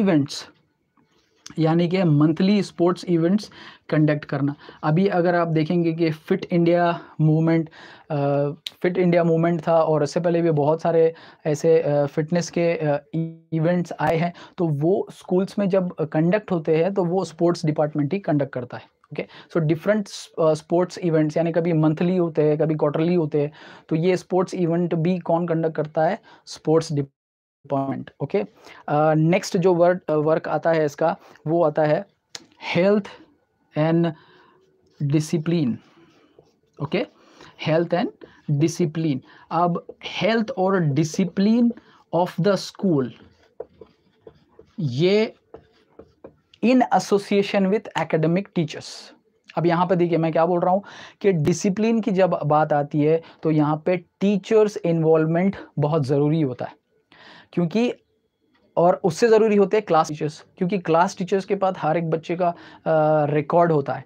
इवेंट्स यानी कि मंथली स्पोर्ट्स इवेंट्स कंडक्ट करना अभी अगर आप देखेंगे कि fit India movement fit India movement था और इससे पहले भी बहुत सारे ऐसे फिटनेस के इवेंट्स आए हैं तो वो स्कूल्स में जब कंडक्ट होते हैं तो वो स्पोर्ट्स डिपार्टमेंट ही कंडक्ट करता है okay so different sports events यानी कभी मंथली होते हैं कभी क्वार्टरली होते हैं तो ये स्पोर्ट्स इवेंट भी कौन कंडक्ट करता है sports department okay next जो वर्ड वर्क uh, आता है इसका वो आता है health and discipline okay health and discipline अब हेल्थ और डिसिप्लिन ऑफ द स्कूल ये in association with academic teachers अब यहां पर देखिए मैं क्या बोल रहा हूं कि डिसिप्लिन की जब बात आती है तो यहां पे टीचर्स इन्वॉल्वमेंट बहुत ज़रूरी होता है क्योंकि और उससे ज़रूरी होते हैं क्लास टीचर्स क्योंकि क्लास टीचर्स के पास हर एक बच्चे का रिकॉर्ड होता है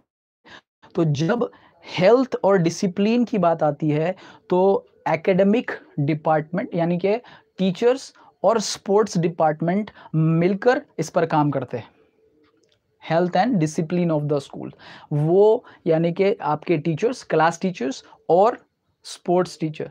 तो जब हेल्थ और डिसिप्लिन की बात आती है तो एकेडमिक डिपार्टमेंट यानी कि टीचर्स और स्पोर्ट्स डिपार्टमेंट मिलकर इस पर काम करते हैं health and discipline of the school वो यानी कि आपके टीचर्स क्लास टीचर्स और sports teacher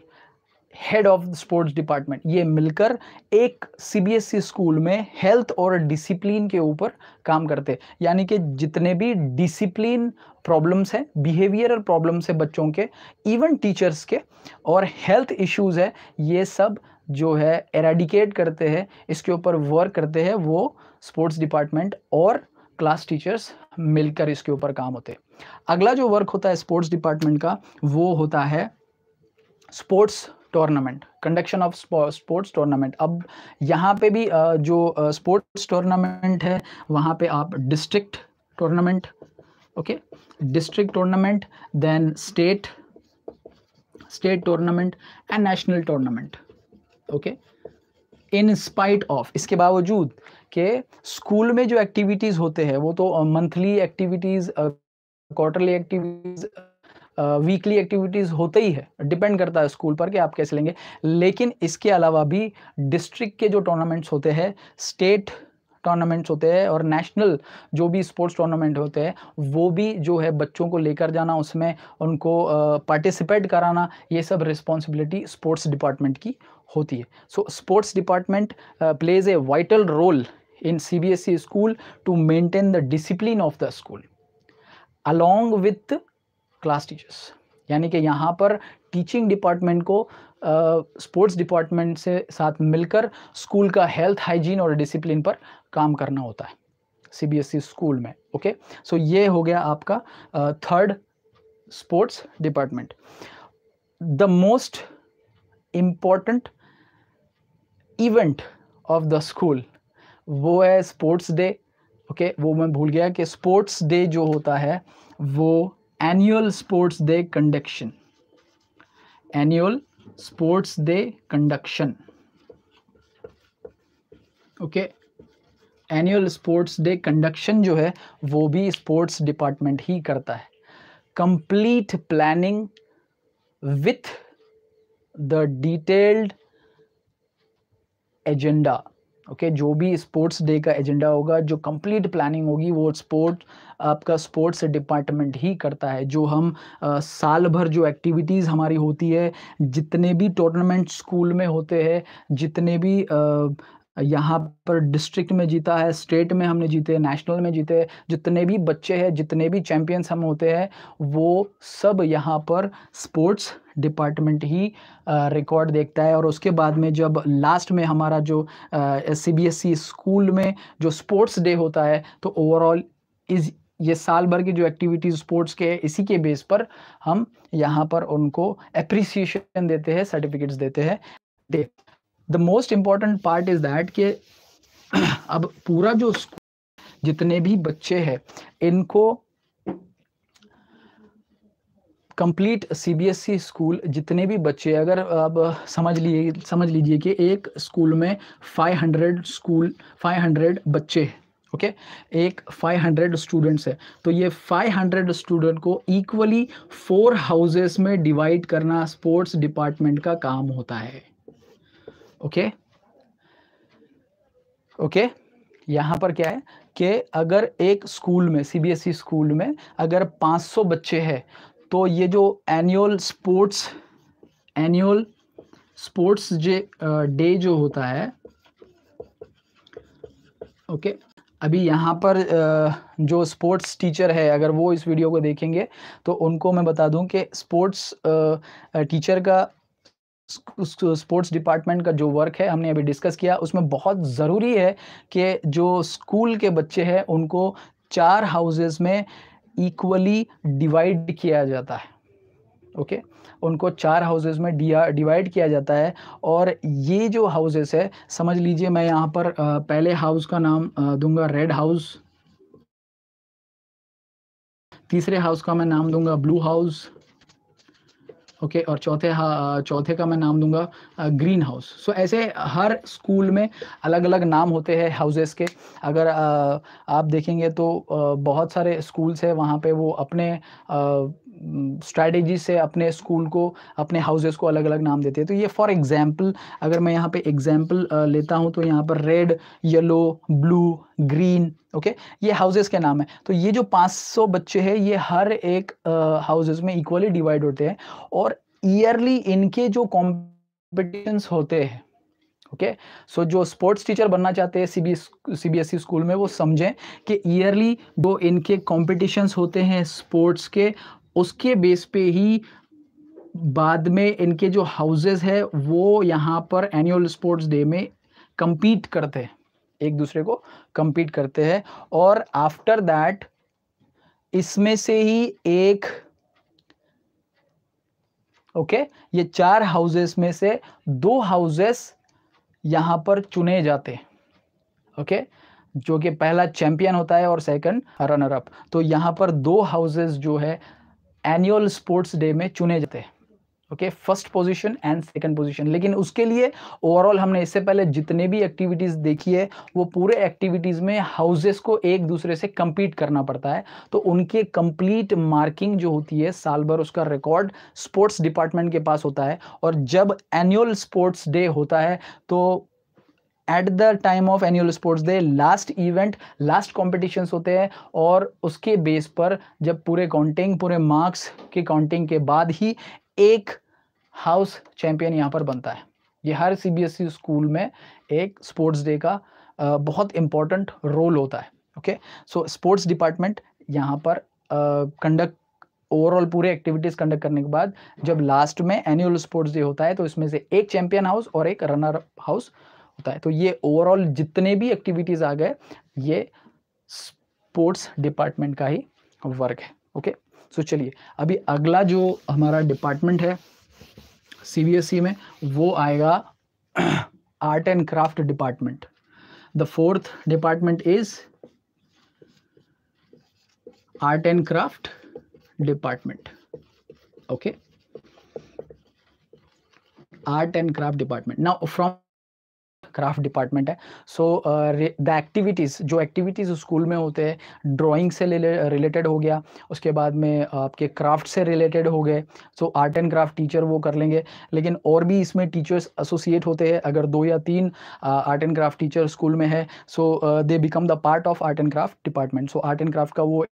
head of the sports department ये मिलकर एक सीबीएसई स्कूल e में हेल्थ और डिसिप्लिन के ऊपर काम करते यानी कि जितने भी डिसिप्लिन प्रॉब्लम्स हैं बिहेवियर प्रॉब्लम्स है बच्चों के इवन टीचर्स के और हेल्थ इश्यूज है ये सब जो है एराडिकेट करते हैं इसके ऊपर वर्क करते हैं वो स्पोर्ट्स डिपार्टमेंट और क्लास टीचर्स मिलकर इसके ऊपर काम होते अगला जो वर्क होता है स्पोर्ट्स डिपार्टमेंट का वो होता है sports tournament conduction of sports tournament अब यहाँ पे भी जो स्पोर्ट्स टूर्नामेंट है वहाँ पे आप district tournament okay district tournament then state state tournament and national tournament okay in spite of इसके बावजूद के स्कूल में जो एक्टिविटीज़ होते हैं वो तो monthly activities quarterly activities weekly activities होते ही है डिपेंड करता है स्कूल पर कि आप कैसे लेंगे लेकिन इसके अलावा भी डिस्ट्रिक्ट के जो टूर्नामेंट्स होते हैं स्टेट टूर्नामेंट्स होते हैं और नेशनल जो भी स्पोर्ट्स टूर्नामेंट होते हैं वो भी जो है बच्चों को लेकर जाना उसमें उनको पार्टिसिपेट कराना ये सब रिस्पॉन्सिबिलिटी स्पोर्ट्स डिपार्टमेंट की होती है so sports department plays a vital role S E school to maintain the discipline of the school along with class teachers यानी कि यहाँ पर टीचिंग डिपार्टमेंट को स्पोर्ट्स uh, डिपार्टमेंट से साथ मिलकर स्कूल का हेल्थ हाइजीन और डिसिप्लिन पर काम करना होता है सीबीएसई स्कूल e में ओके okay? सो so, ये हो गया आपका third sports department the most important event of the school वो है स्पोर्ट्स डे ओके वो मैं भूल गया कि स्पोर्ट्स डे जो होता है वो annual sports day conduction annual sports day conduction okay annual sports day conduction जो है वो भी स्पोर्ट्स डिपार्टमेंट ही करता है complete planning with the detailed agenda okay okay, जो भी स्पोर्ट्स डे का एजेंडा होगा जो कंप्लीट प्लानिंग होगी वो स्पोर्ट आपका स्पोर्ट्स डिपार्टमेंट ही करता है जो हम आ, साल भर जो एक्टिविटीज़ हमारी होती है जितने भी टूर्नामेंट स्कूल में होते हैं जितने भी आ, यहाँ पर डिस्ट्रिक्ट में जीता है स्टेट में हमने जीते नेशनल में जीते जितने भी बच्चे हैं जितने भी चैम्पियंस हम होते हैं वो सब यहाँ पर स्पोर्ट्स डिपार्टमेंट ही रिकॉर्ड देखता है और उसके बाद में जब लास्ट में हमारा जो C B S C school में जो स्पोर्ट्स डे होता है तो ओवरऑल इस ये साल भर की जो एक्टिविटीज स्पोर्ट्स के इसी के बेस पर हम यहाँ पर उनको अप्रिसिएशन देते हैं सर्टिफिकेट्स देते हैं the most important part is that के अब पूरा जो जितने भी बच्चे हैं इनको कंप्लीट सीबीएसई स्कूल जितने भी बच्चे अगर अब समझ लिए समझ लीजिए कि एक स्कूल में 500 स्कूल 500 बच्चे ओके okay? एक 500 स्टूडेंट्स है तो ये 500 स्टूडेंट को इक्वली फोर हाउसेस में डिवाइड करना स्पोर्ट्स डिपार्टमेंट का काम होता है ओके ओके यहां पर क्या है कि अगर एक स्कूल में सीबीएसई e स्कूल में अगर 500 बच्चे हैं तो ये जो एनुअल स्पोर्ट्स एनुअल स्पोर्ट्स जे डे जो होता है ओके okay? अभी यहाँ पर जो स्पोर्ट्स टीचर है अगर वो इस वीडियो को देखेंगे तो उनको मैं बता दूं कि स्पोर्ट्स टीचर का स्पोर्ट्स डिपार्टमेंट का जो वर्क है हमने अभी डिस्कस किया उसमें बहुत ज़रूरी है कि जो स्कूल के बच्चे हैं उनको चार हाउसेज में इक्वली डिवाइड किया जाता है ओके okay? उनको चार हाउसेज में डिवाइड किया जाता है और ये जो हाउसेज है समझ लीजिए मैं यहाँ पर पहले हाउस का नाम दूंगा रेड हाउस तीसरे हाउस का मैं नाम दूंगा ब्लू हाउस ओके okay, और चौथे हाँ, चौथे का मैं नाम दूंगा ग्रीन हाउस सो ऐसे हर स्कूल में अलग अलग नाम होते हैं हाउसेस के अगर आ, आप देखेंगे तो आ, बहुत सारे स्कूल्स हैं वहाँ पे वो अपने स्ट्रैटेजी से अपने स्कूल को अपने हाउसेस को अलग अलग नाम देते हैं तो ये फॉर एग्जांपल अगर मैं यहाँ पे एग्जांपल लेता हूँ तो यहाँ पर red yellow blue green okay ये हाउसेस के नाम है तो ये जो 500 बच्चे हैं ये हर एक हाउसेस में इक्वली डिवाइड होते हैं और ईयरली इनके जो कॉम्पिटिशन्स होते हैं ओके okay? सो so, जो स्पोर्ट्स टीचर बनना चाहते हैं सी बी एस स्कूल में वो समझें कि ईयरली जो इनके कॉम्पिटिशन्स होते हैं स्पोर्ट्स के उसके बेस पे ही बाद में इनके जो हाउसेज है वो यहाँ पर एनुअल स्पोर्ट्स डे में कम्पीट करते हैं एक दूसरे को कंपीट करते हैं और आफ्टर दैट इसमें से ही एक ओके okay, ये चार हाउसेस में से दो हाउसेस यहां पर चुने जाते ओके okay? जो कि पहला चैंपियन होता है और सेकंड रनर अप तो यहां पर दो हाउसेस जो है एनुअल स्पोर्ट्स डे में चुने जाते हैं okay first position and second position लेकिन उसके लिए ओवरऑल हमने इससे पहले जितने भी एक्टिविटीज़ देखी है वो पूरे एक्टिविटीज़ में हाउसेस को एक दूसरे से कम्पीट करना पड़ता है तो उनके कंप्लीट मार्किंग जो होती है साल भर उसका रिकॉर्ड स्पोर्ट्स डिपार्टमेंट के पास होता है और जब एनुअल स्पोर्ट्स डे होता है तो at the time of annual sports day last event last competitions होते हैं और उसके बेस पर जब पूरे काउंटिंग पूरे मार्क्स के काउंटिंग के बाद ही एक हाउस चैंपियन यहाँ पर बनता है ये हर सीबीएसई स्कूल e में एक स्पोर्ट्स डे का बहुत इम्पॉर्टेंट रोल होता है ओके सो स्पोर्ट्स डिपार्टमेंट यहाँ पर कंडक्ट ओवरऑल पूरे एक्टिविटीज़ कंडक्ट करने के बाद जब लास्ट में एनुअल स्पोर्ट्स डे होता है तो इसमें से एक चैंपियन हाउस और एक रनर हाउस होता है तो ये ओवरऑल जितने भी एक्टिविटीज़ आ गए ये स्पोर्ट्स डिपार्टमेंट का ही वर्क है ओके सो चलिए अभी अगला जो हमारा डिपार्टमेंट है सी e में वो आएगा art and craft department the fourth department is art and craft department okay art and craft department now from craft department है सो द एक्टिविटीज़ जो एक्टिविटीज़ स्कूल में होते हैं ड्राइंग से रिलेटेड हो गया उसके बाद में आपके क्राफ्ट से रिलेटेड हो गए so art and craft teacher वो कर लेंगे लेकिन और भी इसमें टीचर्स एसोसिएट होते हैं अगर दो या तीन art and craft teacher school में है so they become the part of art and craft department so art and craft का वो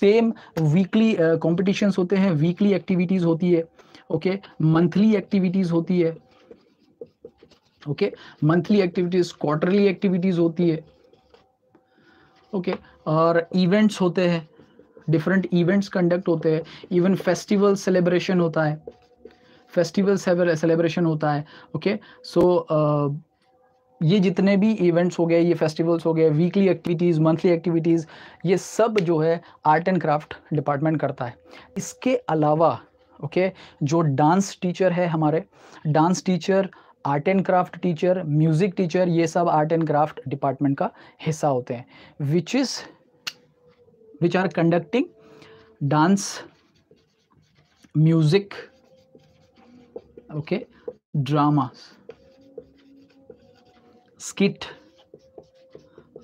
सेम वीकली कॉम्पिटिशन्स होते हैं वीकली एक्टिविटीज़ होती है ओके मंथली एक्टिविटीज होती है okay monthly activities quarterly activities होती है ओके okay, और इवेंट्स होते हैं डिफरेंट इवेंट्स कंडक्ट होते हैं इवन फेस्टिवल सेलिब्रेशन होता है फेस्टिवल सेलिब्रेशन होता है okay okay? So so, uh, ये जितने भी इवेंट्स हो गए ये फेस्टिवल्स हो गए वीकली एक्टिविटीज़ मंथली एक्टिविटीज़ ये सब जो है आर्ट एंड क्राफ्ट डिपार्टमेंट करता है इसके अलावा ओके जो डांस टीचर है हमारे dance teacher art and craft teacher music teacher ये सब आर्ट एंड क्राफ्ट डिपार्टमेंट का हिस्सा होते हैं which is which are conducting dance music okay drama skit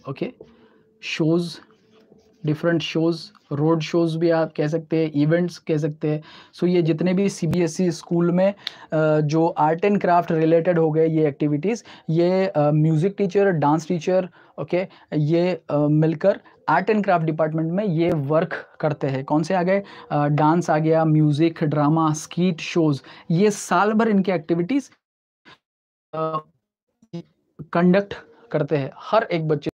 okay shows different shows road shows भी आप कह सकते हैं इवेंट्स कह सकते हैं सो so ये जितने भी C B S E school में जो आर्ट एंड क्राफ्ट रिलेटेड हो गए ये एक्टिविटीज़ ये music teacher dance teacher okay ये मिलकर आर्ट एंड क्राफ्ट डिपार्टमेंट में ये वर्क करते हैं कौन से आ गए डांस आ गया म्यूज़िक ड्रामा स्कीट शोज़ ये साल भर इनके एक्टिविटीज़ कंडक्ट करते हैं हर एक बच्चे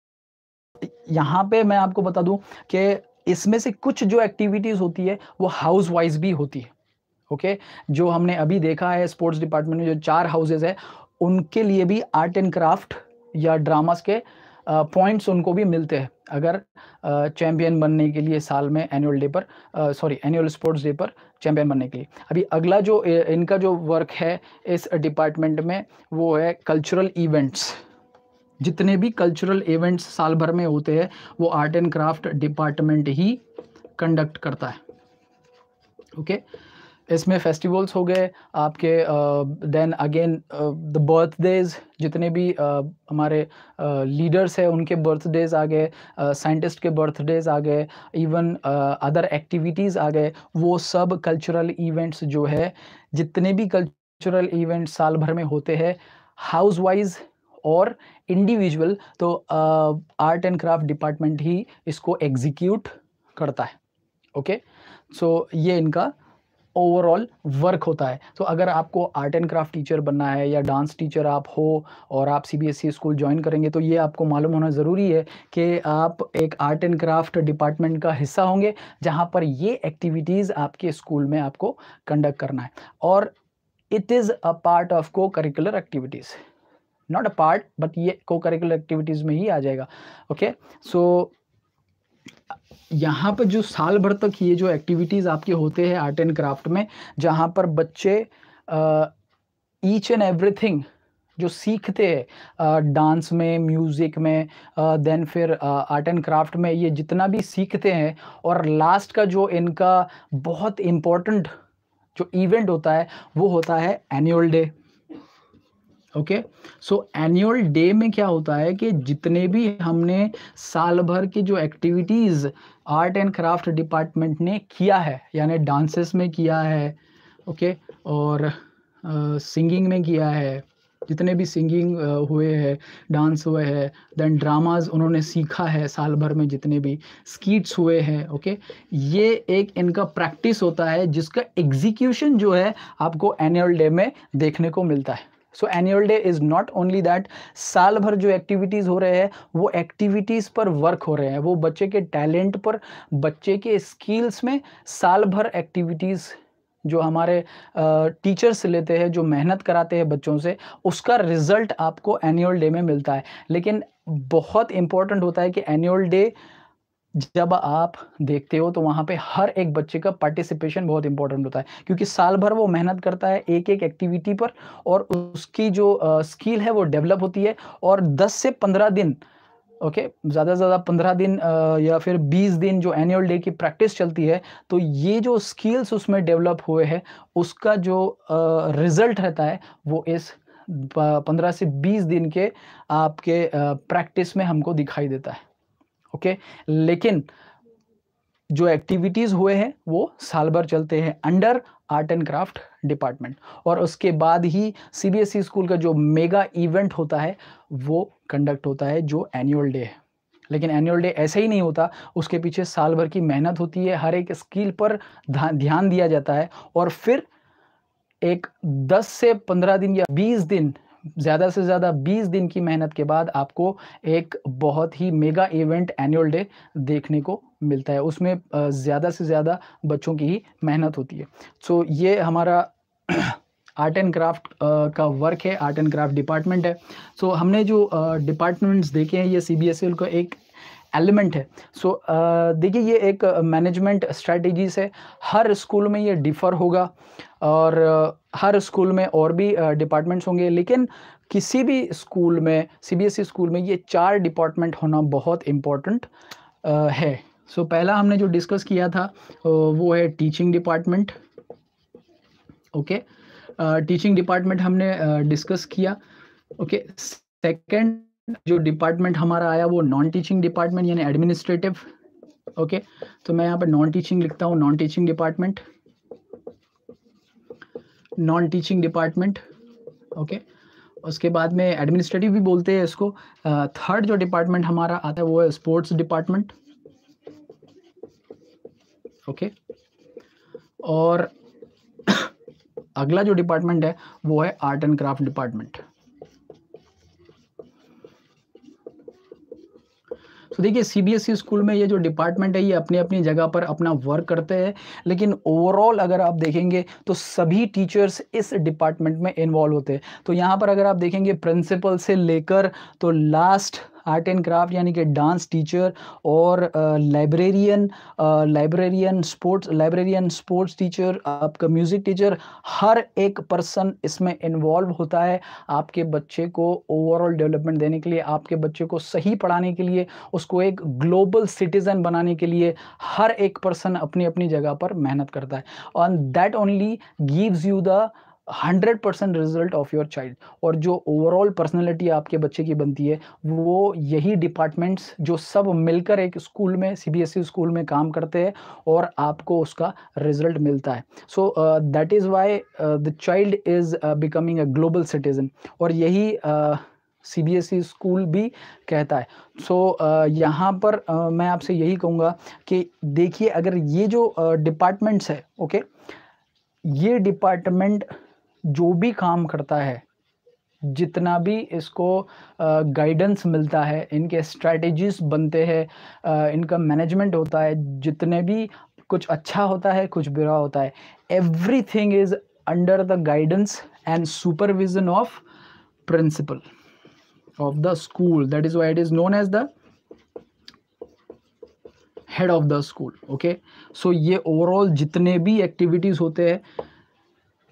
यहाँ पे मैं आपको बता दूं कि इसमें से कुछ जो एक्टिविटीज़ होती है वो हाउस वाइज भी होती है ओके जो हमने अभी देखा है स्पोर्ट्स डिपार्टमेंट में जो चार हाउसेज है उनके लिए भी आर्ट एंड क्राफ्ट या ड्रामास के पॉइंट्स उनको भी मिलते हैं अगर चैंपियन बनने के लिए साल में एनुअल डे पर सॉरी एनुअल स्पोर्ट्स डे पर चैंपियन बनने के लिए अभी अगला जो इनका जो वर्क है इस डिपार्टमेंट में वो है कल्चरल इवेंट्स जितने भी कल्चरल इवेंट्स साल भर में होते हैं वो आर्ट एंड क्राफ्ट डिपार्टमेंट ही कंडक्ट करता है ओके okay? इसमें फेस्टिवल्स हो गए आपके देन अगेन द बर्थडेज जितने भी uh, हमारे लीडर्स uh, हैं उनके बर्थडेज आ गए साइंटिस्ट uh, के बर्थडेज आ गए इवन अदर एक्टिविटीज़ आ गए वो सब कल्चरल इवेंट्स जो है जितने भी कल्चरल इवेंट्स साल भर में होते हैं हाउस वाइज और इंडिविजुअल तो आर्ट एंड क्राफ्ट डिपार्टमेंट ही इसको एग्जीक्यूट करता है ओके okay? सो so, ये इनका ओवरऑल वर्क होता है तो so, अगर आपको आर्ट एंड क्राफ्ट टीचर बनना है या डांस टीचर आप हो और आप सीबीएसई स्कूल ज्वाइन करेंगे तो ये आपको मालूम होना ज़रूरी है कि आप एक आर्ट एंड क्राफ्ट डिपार्टमेंट का हिस्सा होंगे जहाँ पर ये एक्टिविटीज़ आपके स्कूल में आपको कंडक्ट करना है और it is a part of co curricular activities not a part but ये को करिकुलर एक्टिविटीज़ में ही आ जाएगा ओके सो यहाँ पर जो साल भर तक ये जो एक्टिविटीज़ आपके होते हैं आर्ट एंड क्राफ्ट में जहाँ पर बच्चे ईच एंड एवरीथिंग जो सीखते हैं डांस में म्यूज़िक में देन फिर आर्ट एंड क्राफ्ट में ये जितना भी सीखते हैं और लास्ट का जो इनका बहुत इम्पोर्टेंट जो इवेंट होता है वो होता है annual day okay so annual day में क्या होता है कि जितने भी हमने साल भर की जो activities art and craft department ने किया है यानी डांसेस में किया है ओके okay? और सिंगिंग uh, में किया है जितने भी सिंगिंग हुए हैं डांस हुए हैं देन ड्रामाज उन्होंने सीखा है साल भर में जितने भी स्कीट्स हुए हैं ओके ये एक इनका प्रैक्टिस होता है जिसका एग्जीक्यूशन जो है आपको एनुअल डे में देखने को मिलता है so annual day is not only that साल भर जो एक्टिविटीज़ हो रहे हैं वो एक्टिविटीज़ पर वर्क हो रहे हैं वो बच्चे के टैलेंट पर बच्चे के स्किल्स में साल भर एक्टिविटीज़ जो हमारे टीचर्स लेते हैं जो मेहनत कराते हैं बच्चों से उसका रिज़ल्ट आपको एनुअल डे में मिलता है लेकिन बहुत इंपॉर्टेंट होता है कि एनुअल डे जब आप देखते हो तो वहाँ पे हर एक बच्चे का पार्टिसिपेशन बहुत इंपॉर्टेंट होता है क्योंकि साल भर वो मेहनत करता है एक एक एक्टिविटी पर और उसकी जो स्किल है वो डेवलप होती है और 10 से 15 दिन ओके okay, ज़्यादा से ज़्यादा पंद्रह दिन या फिर बीस दिन जो एनुअल डे की प्रैक्टिस चलती है तो ये जो स्किल्स उसमें डेवलप हुए हैं उसका जो रिजल्ट रहता है वो इस पंद्रह से बीस दिन के आपके प्रैक्टिस में हमको दिखाई देता है ओके लेकिन जो एक्टिविटीज़ हुए हैं वो साल भर चलते हैं under art and craft department और उसके बाद ही सीबीएसई स्कूल e का जो मेगा इवेंट होता है वो कंडक्ट होता है जो एनुअल डे है लेकिन एनुअल डे ऐसे ही नहीं होता उसके पीछे साल भर की मेहनत होती है हर एक स्किल पर ध्यान दिया जाता है और फिर एक 10 से 15 दिन या 20 दिन ज़्यादा से ज़्यादा 20 दिन की मेहनत के बाद आपको एक बहुत ही मेगा इवेंट एनुअल डे देखने को मिलता है उसमें ज़्यादा से ज़्यादा बच्चों की ही मेहनत होती है सो so, ये हमारा आर्ट एंड क्राफ्ट का वर्क है आर्ट एंड क्राफ्ट डिपार्टमेंट है सो so, हमने जो डिपार्टमेंट्स uh, देखे हैं ये सी बी एस एल का एक एलिमेंट है सो so, देखिए ये एक मैनेजमेंट स्ट्रेटजीज से हर स्कूल में ये डिफ़र होगा और हर स्कूल में और भी डिपार्टमेंट्स होंगे लेकिन किसी भी स्कूल में सीबीएसई स्कूल e में ये चार डिपार्टमेंट होना बहुत इम्पोर्टेंट है सो so, पहला हमने जो डिस्कस किया था वो है teaching department okay teaching department हमने डिस्कस uh, किया ओके okay. सेकंड जो डिपार्टमेंट हमारा आया वो नॉन टीचिंग डिपार्टमेंट यानी एडमिनिस्ट्रेटिव ओके तो मैं यहाँ पे नॉन टीचिंग लिखता हूँ non teaching department non teaching department okay उसके बाद में एडमिनिस्ट्रेटिव भी बोलते हैं इसको थर्ड uh, जो डिपार्टमेंट हमारा आता है वो है स्पोर्ट्स डिपार्टमेंट ओके और अगला जो डिपार्टमेंट है वो है आर्ट एंड क्राफ्ट डिपार्टमेंट तो देखिए सीबीएसई e स्कूल में ये जो डिपार्टमेंट है ये अपनी अपनी जगह पर अपना वर्क करते हैं लेकिन ओवरऑल अगर आप देखेंगे तो सभी टीचर्स इस डिपार्टमेंट में इन्वॉल्व होते हैं तो यहाँ पर अगर आप देखेंगे प्रिंसिपल से लेकर तो लास्ट आर्ट एंड क्राफ्ट यानी कि डांस टीचर और librarian librarian sports librarian sports teacher आपका म्यूज़िक टीचर हर एक पर्सन इसमें इन्वॉल्व होता है आपके बच्चे को ओवरऑल डेवलपमेंट देने के लिए आपके बच्चे को सही पढ़ाने के लिए उसको एक ग्लोबल सिटीज़न बनाने के लिए हर एक पर्सन अपनी अपनी जगह पर मेहनत करता है on that only gives you the hundred percent result of your child और जो ओवरऑल पर्सनैलिटी आपके बच्चे की बनती है वो यही डिपार्टमेंट्स जो सब मिलकर एक स्कूल में C B S E school में काम करते हैं और आपको उसका रिजल्ट मिलता है so that is why the child is becoming a global citizen और यही C B S E school भी कहता है सो so, uh, यहाँ पर uh, मैं आपसे यही कहूँगा कि देखिए अगर ये जो डिपार्टमेंट्स uh, है ओके okay, ये डिपार्टमेंट जो भी काम करता है जितना भी इसको गाइडेंस मिलता है इनके स्ट्रेटजीज बनते हैं इनका मैनेजमेंट होता है जितने भी कुछ अच्छा होता है कुछ बुरा होता है everything is under the guidance and supervision of principal of the school that is why it is known as the head of the school okay so ये ओवरऑल जितने भी एक्टिविटीज़ होते हैं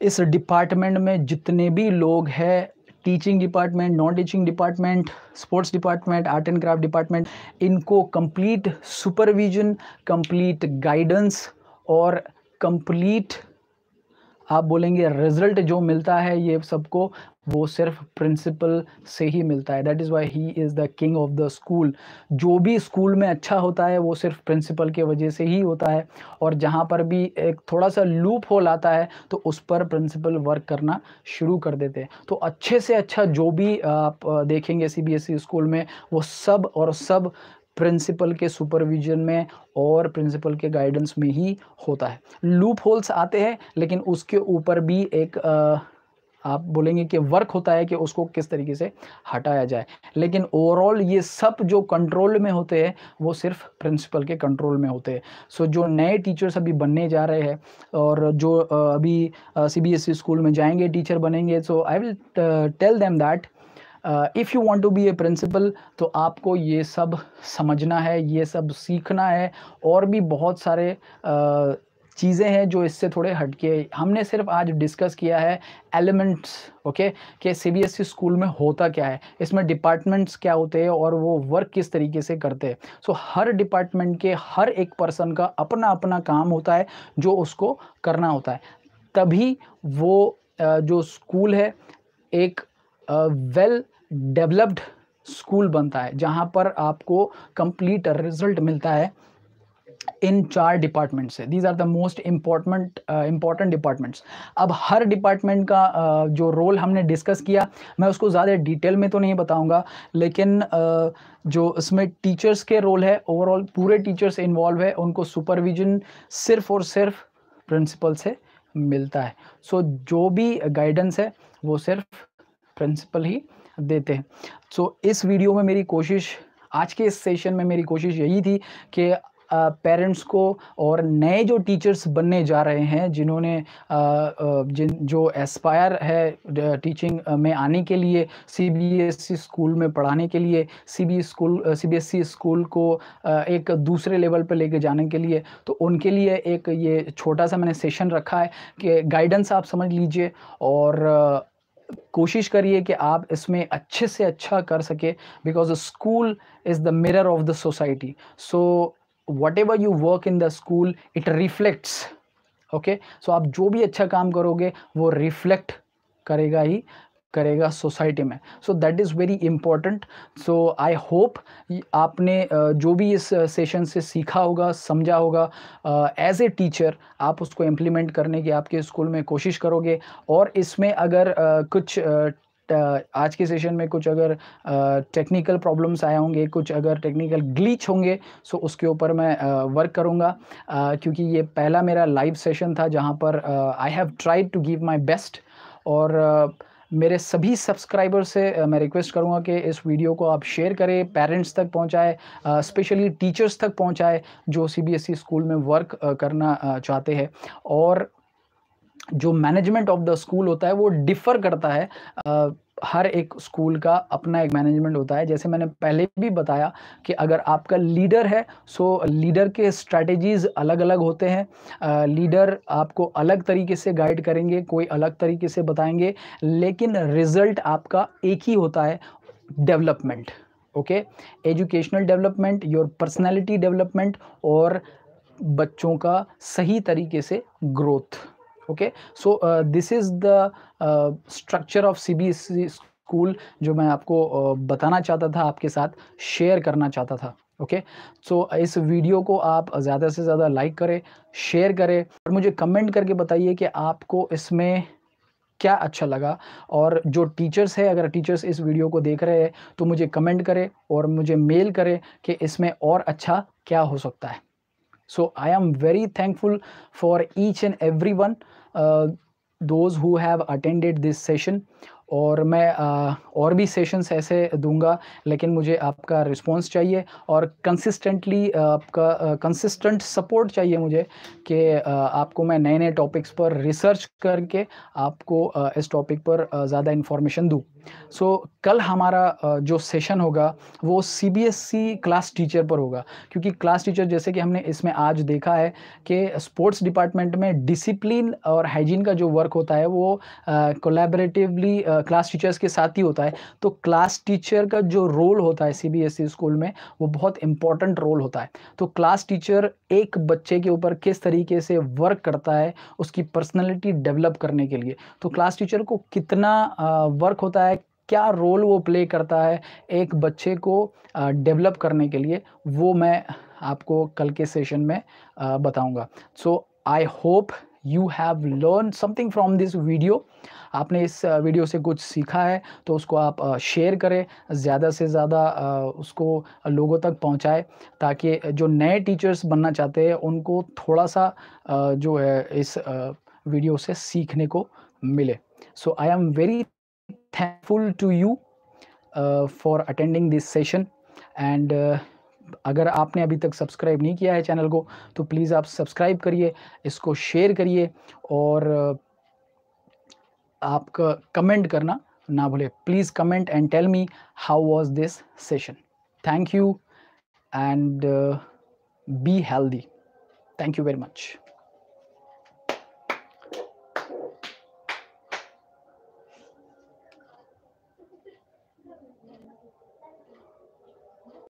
इस डिपार्टमेंट में जितने भी लोग हैं teaching department non teaching department sports department art and craft department इनको कंप्लीट सुपरविजन कंप्लीट गाइडेंस और कंप्लीट आप बोलेंगे रिजल्ट जो मिलता है ये सबको वो सिर्फ प्रिंसिपल से ही मिलता है that is why he is the king of the school जो भी स्कूल में अच्छा होता है वो सिर्फ प्रिंसिपल के वजह से ही होता है और जहाँ पर भी एक थोड़ा सा लूप होल आता है तो उस पर प्रिंसिपल वर्क करना शुरू कर देते हैं तो अच्छे से अच्छा जो भी आप देखेंगे सी बी एस स्कूल में वो सब और सब प्रिंसिपल के सुपरविजन में और प्रिंसिपल के गाइडेंस में ही होता है लूप होल्स आते हैं लेकिन उसके ऊपर भी एक आ, आप बोलेंगे कि वर्क होता है कि उसको किस तरीके से हटाया जाए लेकिन ओवरऑल ये सब जो कंट्रोल में होते हैं वो सिर्फ प्रिंसिपल के कंट्रोल में होते हैं सो जो नए टीचर्स अभी बनने जा रहे हैं और जो अभी C B S E school में जाएंगे टीचर बनेंगे so I will tell them that if you want to be a principal तो आपको ये सब समझना है ये सब सीखना है और भी बहुत सारे uh, चीज़ें हैं जो इससे थोड़े हटके हमने सिर्फ आज डिस्कस किया है एलिमेंट्स ओके कि सीबीएसई स्कूल e में होता क्या है इसमें डिपार्टमेंट्स क्या होते हैं और वो वर्क किस तरीके से करते हैं सो so, हर डिपार्टमेंट के हर एक पर्सन का अपना अपना काम होता है जो उसको करना होता है तभी वो जो स्कूल है एक वेल डेवलप्ड स्कूल बनता है जहाँ पर आपको कंप्लीट रिजल्ट मिलता है इन चार डिपार्टमेंट्स है these are the most importment important departments अब हर डिपार्टमेंट का uh, जो रोल हमने डिस्कस किया मैं उसको ज़्यादा डिटेल में तो नहीं बताऊँगा लेकिन uh, जो इसमें टीचर्स के रोल है ओवरऑल पूरे टीचर्स इन्वॉल्व है उनको सुपरविजन सिर्फ और सिर्फ प्रिंसिपल से मिलता है सो so, जो भी गाइडेंस है वो सिर्फ प्रिंसिपल ही देते हैं सो so, इस वीडियो में मेरी कोशिश आज के इस सेशन में मेरी कोशिश यही थी कि पेरेंट्स को और नए जो टीचर्स बनने जा रहे हैं जिन्होंने जिन जो एस्पायर है टीचिंग में आने के लिए सीबीएसई स्कूल e में पढ़ाने के लिए सीबी स्कूल सीबीएसई स्कूल को एक दूसरे लेवल पर लेके जाने के लिए तो उनके लिए एक ये छोटा सा मैंने सेशन रखा है कि गाइडेंस आप समझ लीजिए और कोशिश करिए कि आप इसमें अच्छे से अच्छा कर सके because school is the mirror of the society so whatever you work in the school it reflects okay okay? So so, आप जो भी अच्छा काम करोगे वो रिफ्लेक्ट करेगा ही करेगा सोसाइटी में so that is very important so I hope आपने जो भी इस सेशन से सीखा होगा समझा होगा एज ए टीचर आप उसको इम्प्लीमेंट करने की आपके स्कूल में कोशिश करोगे और इसमें अगर uh, कुछ uh, Uh, आज के सेशन में कुछ अगर टेक्निकल uh, प्रॉब्लम्स आए होंगे कुछ अगर टेक्निकल ग्लीच होंगे सो उसके ऊपर मैं वर्क uh, करूँगा क्योंकि ये पहला मेरा लाइव सेशन था जहाँ पर I have tried to give my best और मेरे सभी सब्सक्राइबर से मैं रिक्वेस्ट करूंगा कि इस वीडियो को आप शेयर करें पेरेंट्स तक पहुंचाएं स्पेशली टीचर्स तक पहुंचाएं जो सीबीएसई स्कूल e में वर्क करना चाहते हैं और जो मैनेजमेंट ऑफ द स्कूल होता है वो डिफर करता है आ, हर एक स्कूल का अपना एक मैनेजमेंट होता है जैसे मैंने पहले भी बताया कि अगर आपका लीडर है सो लीडर के स्ट्रेटजीज अलग अलग होते हैं लीडर आपको अलग तरीके से गाइड करेंगे कोई अलग तरीके से बताएंगे लेकिन रिजल्ट आपका एक ही होता है development okay educational development your personality development और बच्चों का सही तरीके से growth okay so this is the structure of C of e जो मैं आपको uh, बताना चाहता था आपके साथ शेयर करना चाहता था ओके okay? सो so, इस वीडियो को आप ज़्यादा से ज़्यादा लाइक करें शेयर करें और मुझे कमेंट करके बताइए कि आपको इसमें क्या अच्छा लगा और जो टीचर्स है अगर टीचर्स इस वीडियो को देख रहे हैं तो मुझे कमेंट करें और मुझे मेल करें कि इसमें और अच्छा क्या हो सकता है so I am very thankful for each and every one those who have attended this session और मैं uh, और भी सेशंस ऐसे दूंगा लेकिन मुझे आपका रिस्पांस चाहिए और कंसिस्टेंटली आपका कंसिस्टेंट सपोर्ट चाहिए मुझे कि आपको मैं नए नए टॉपिक्स पर रिसर्च करके आपको uh, इस टॉपिक पर ज़्यादा इन्फॉर्मेशन दूँ सो so, कल हमारा जो सेशन होगा वो C B S E class teacher पर होगा क्योंकि क्लास टीचर जैसे कि हमने इसमें आज देखा है कि स्पोर्ट्स डिपार्टमेंट में डिसिप्लिन और हाइजीन का जो वर्क होता है वो कोलेबरेटिवली क्लास टीचर्स के साथ ही होता है तो क्लास टीचर का जो रोल होता है C B S E school में वो बहुत इंपॉर्टेंट रोल होता है तो क्लास टीचर एक बच्चे के ऊपर किस तरीके से वर्क करता है उसकी पर्सनैलिटी डेवलप करने के लिए तो क्लास टीचर को कितना वर्क होता है क्या रोल वो प्ले करता है एक बच्चे को डेवलप करने के लिए वो मैं आपको कल के सेशन में बताऊंगा so I hope you have learn something from this video आपने इस वीडियो से कुछ सीखा है तो उसको आप शेयर करें ज़्यादा से ज़्यादा उसको लोगों तक पहुंचाए ताकि जो नए टीचर्स बनना चाहते हैं उनको थोड़ा सा जो है इस वीडियो से सीखने को मिले so I am very thankful to you for attending this session and अगर आपने अभी तक सब्सक्राइब नहीं किया है चैनल को तो प्लीज़ आप सब्सक्राइब करिए इसको शेयर करिए और आपका कमेंट करना ना भूले please comment and tell me how was this session thank you and be healthy thank you very much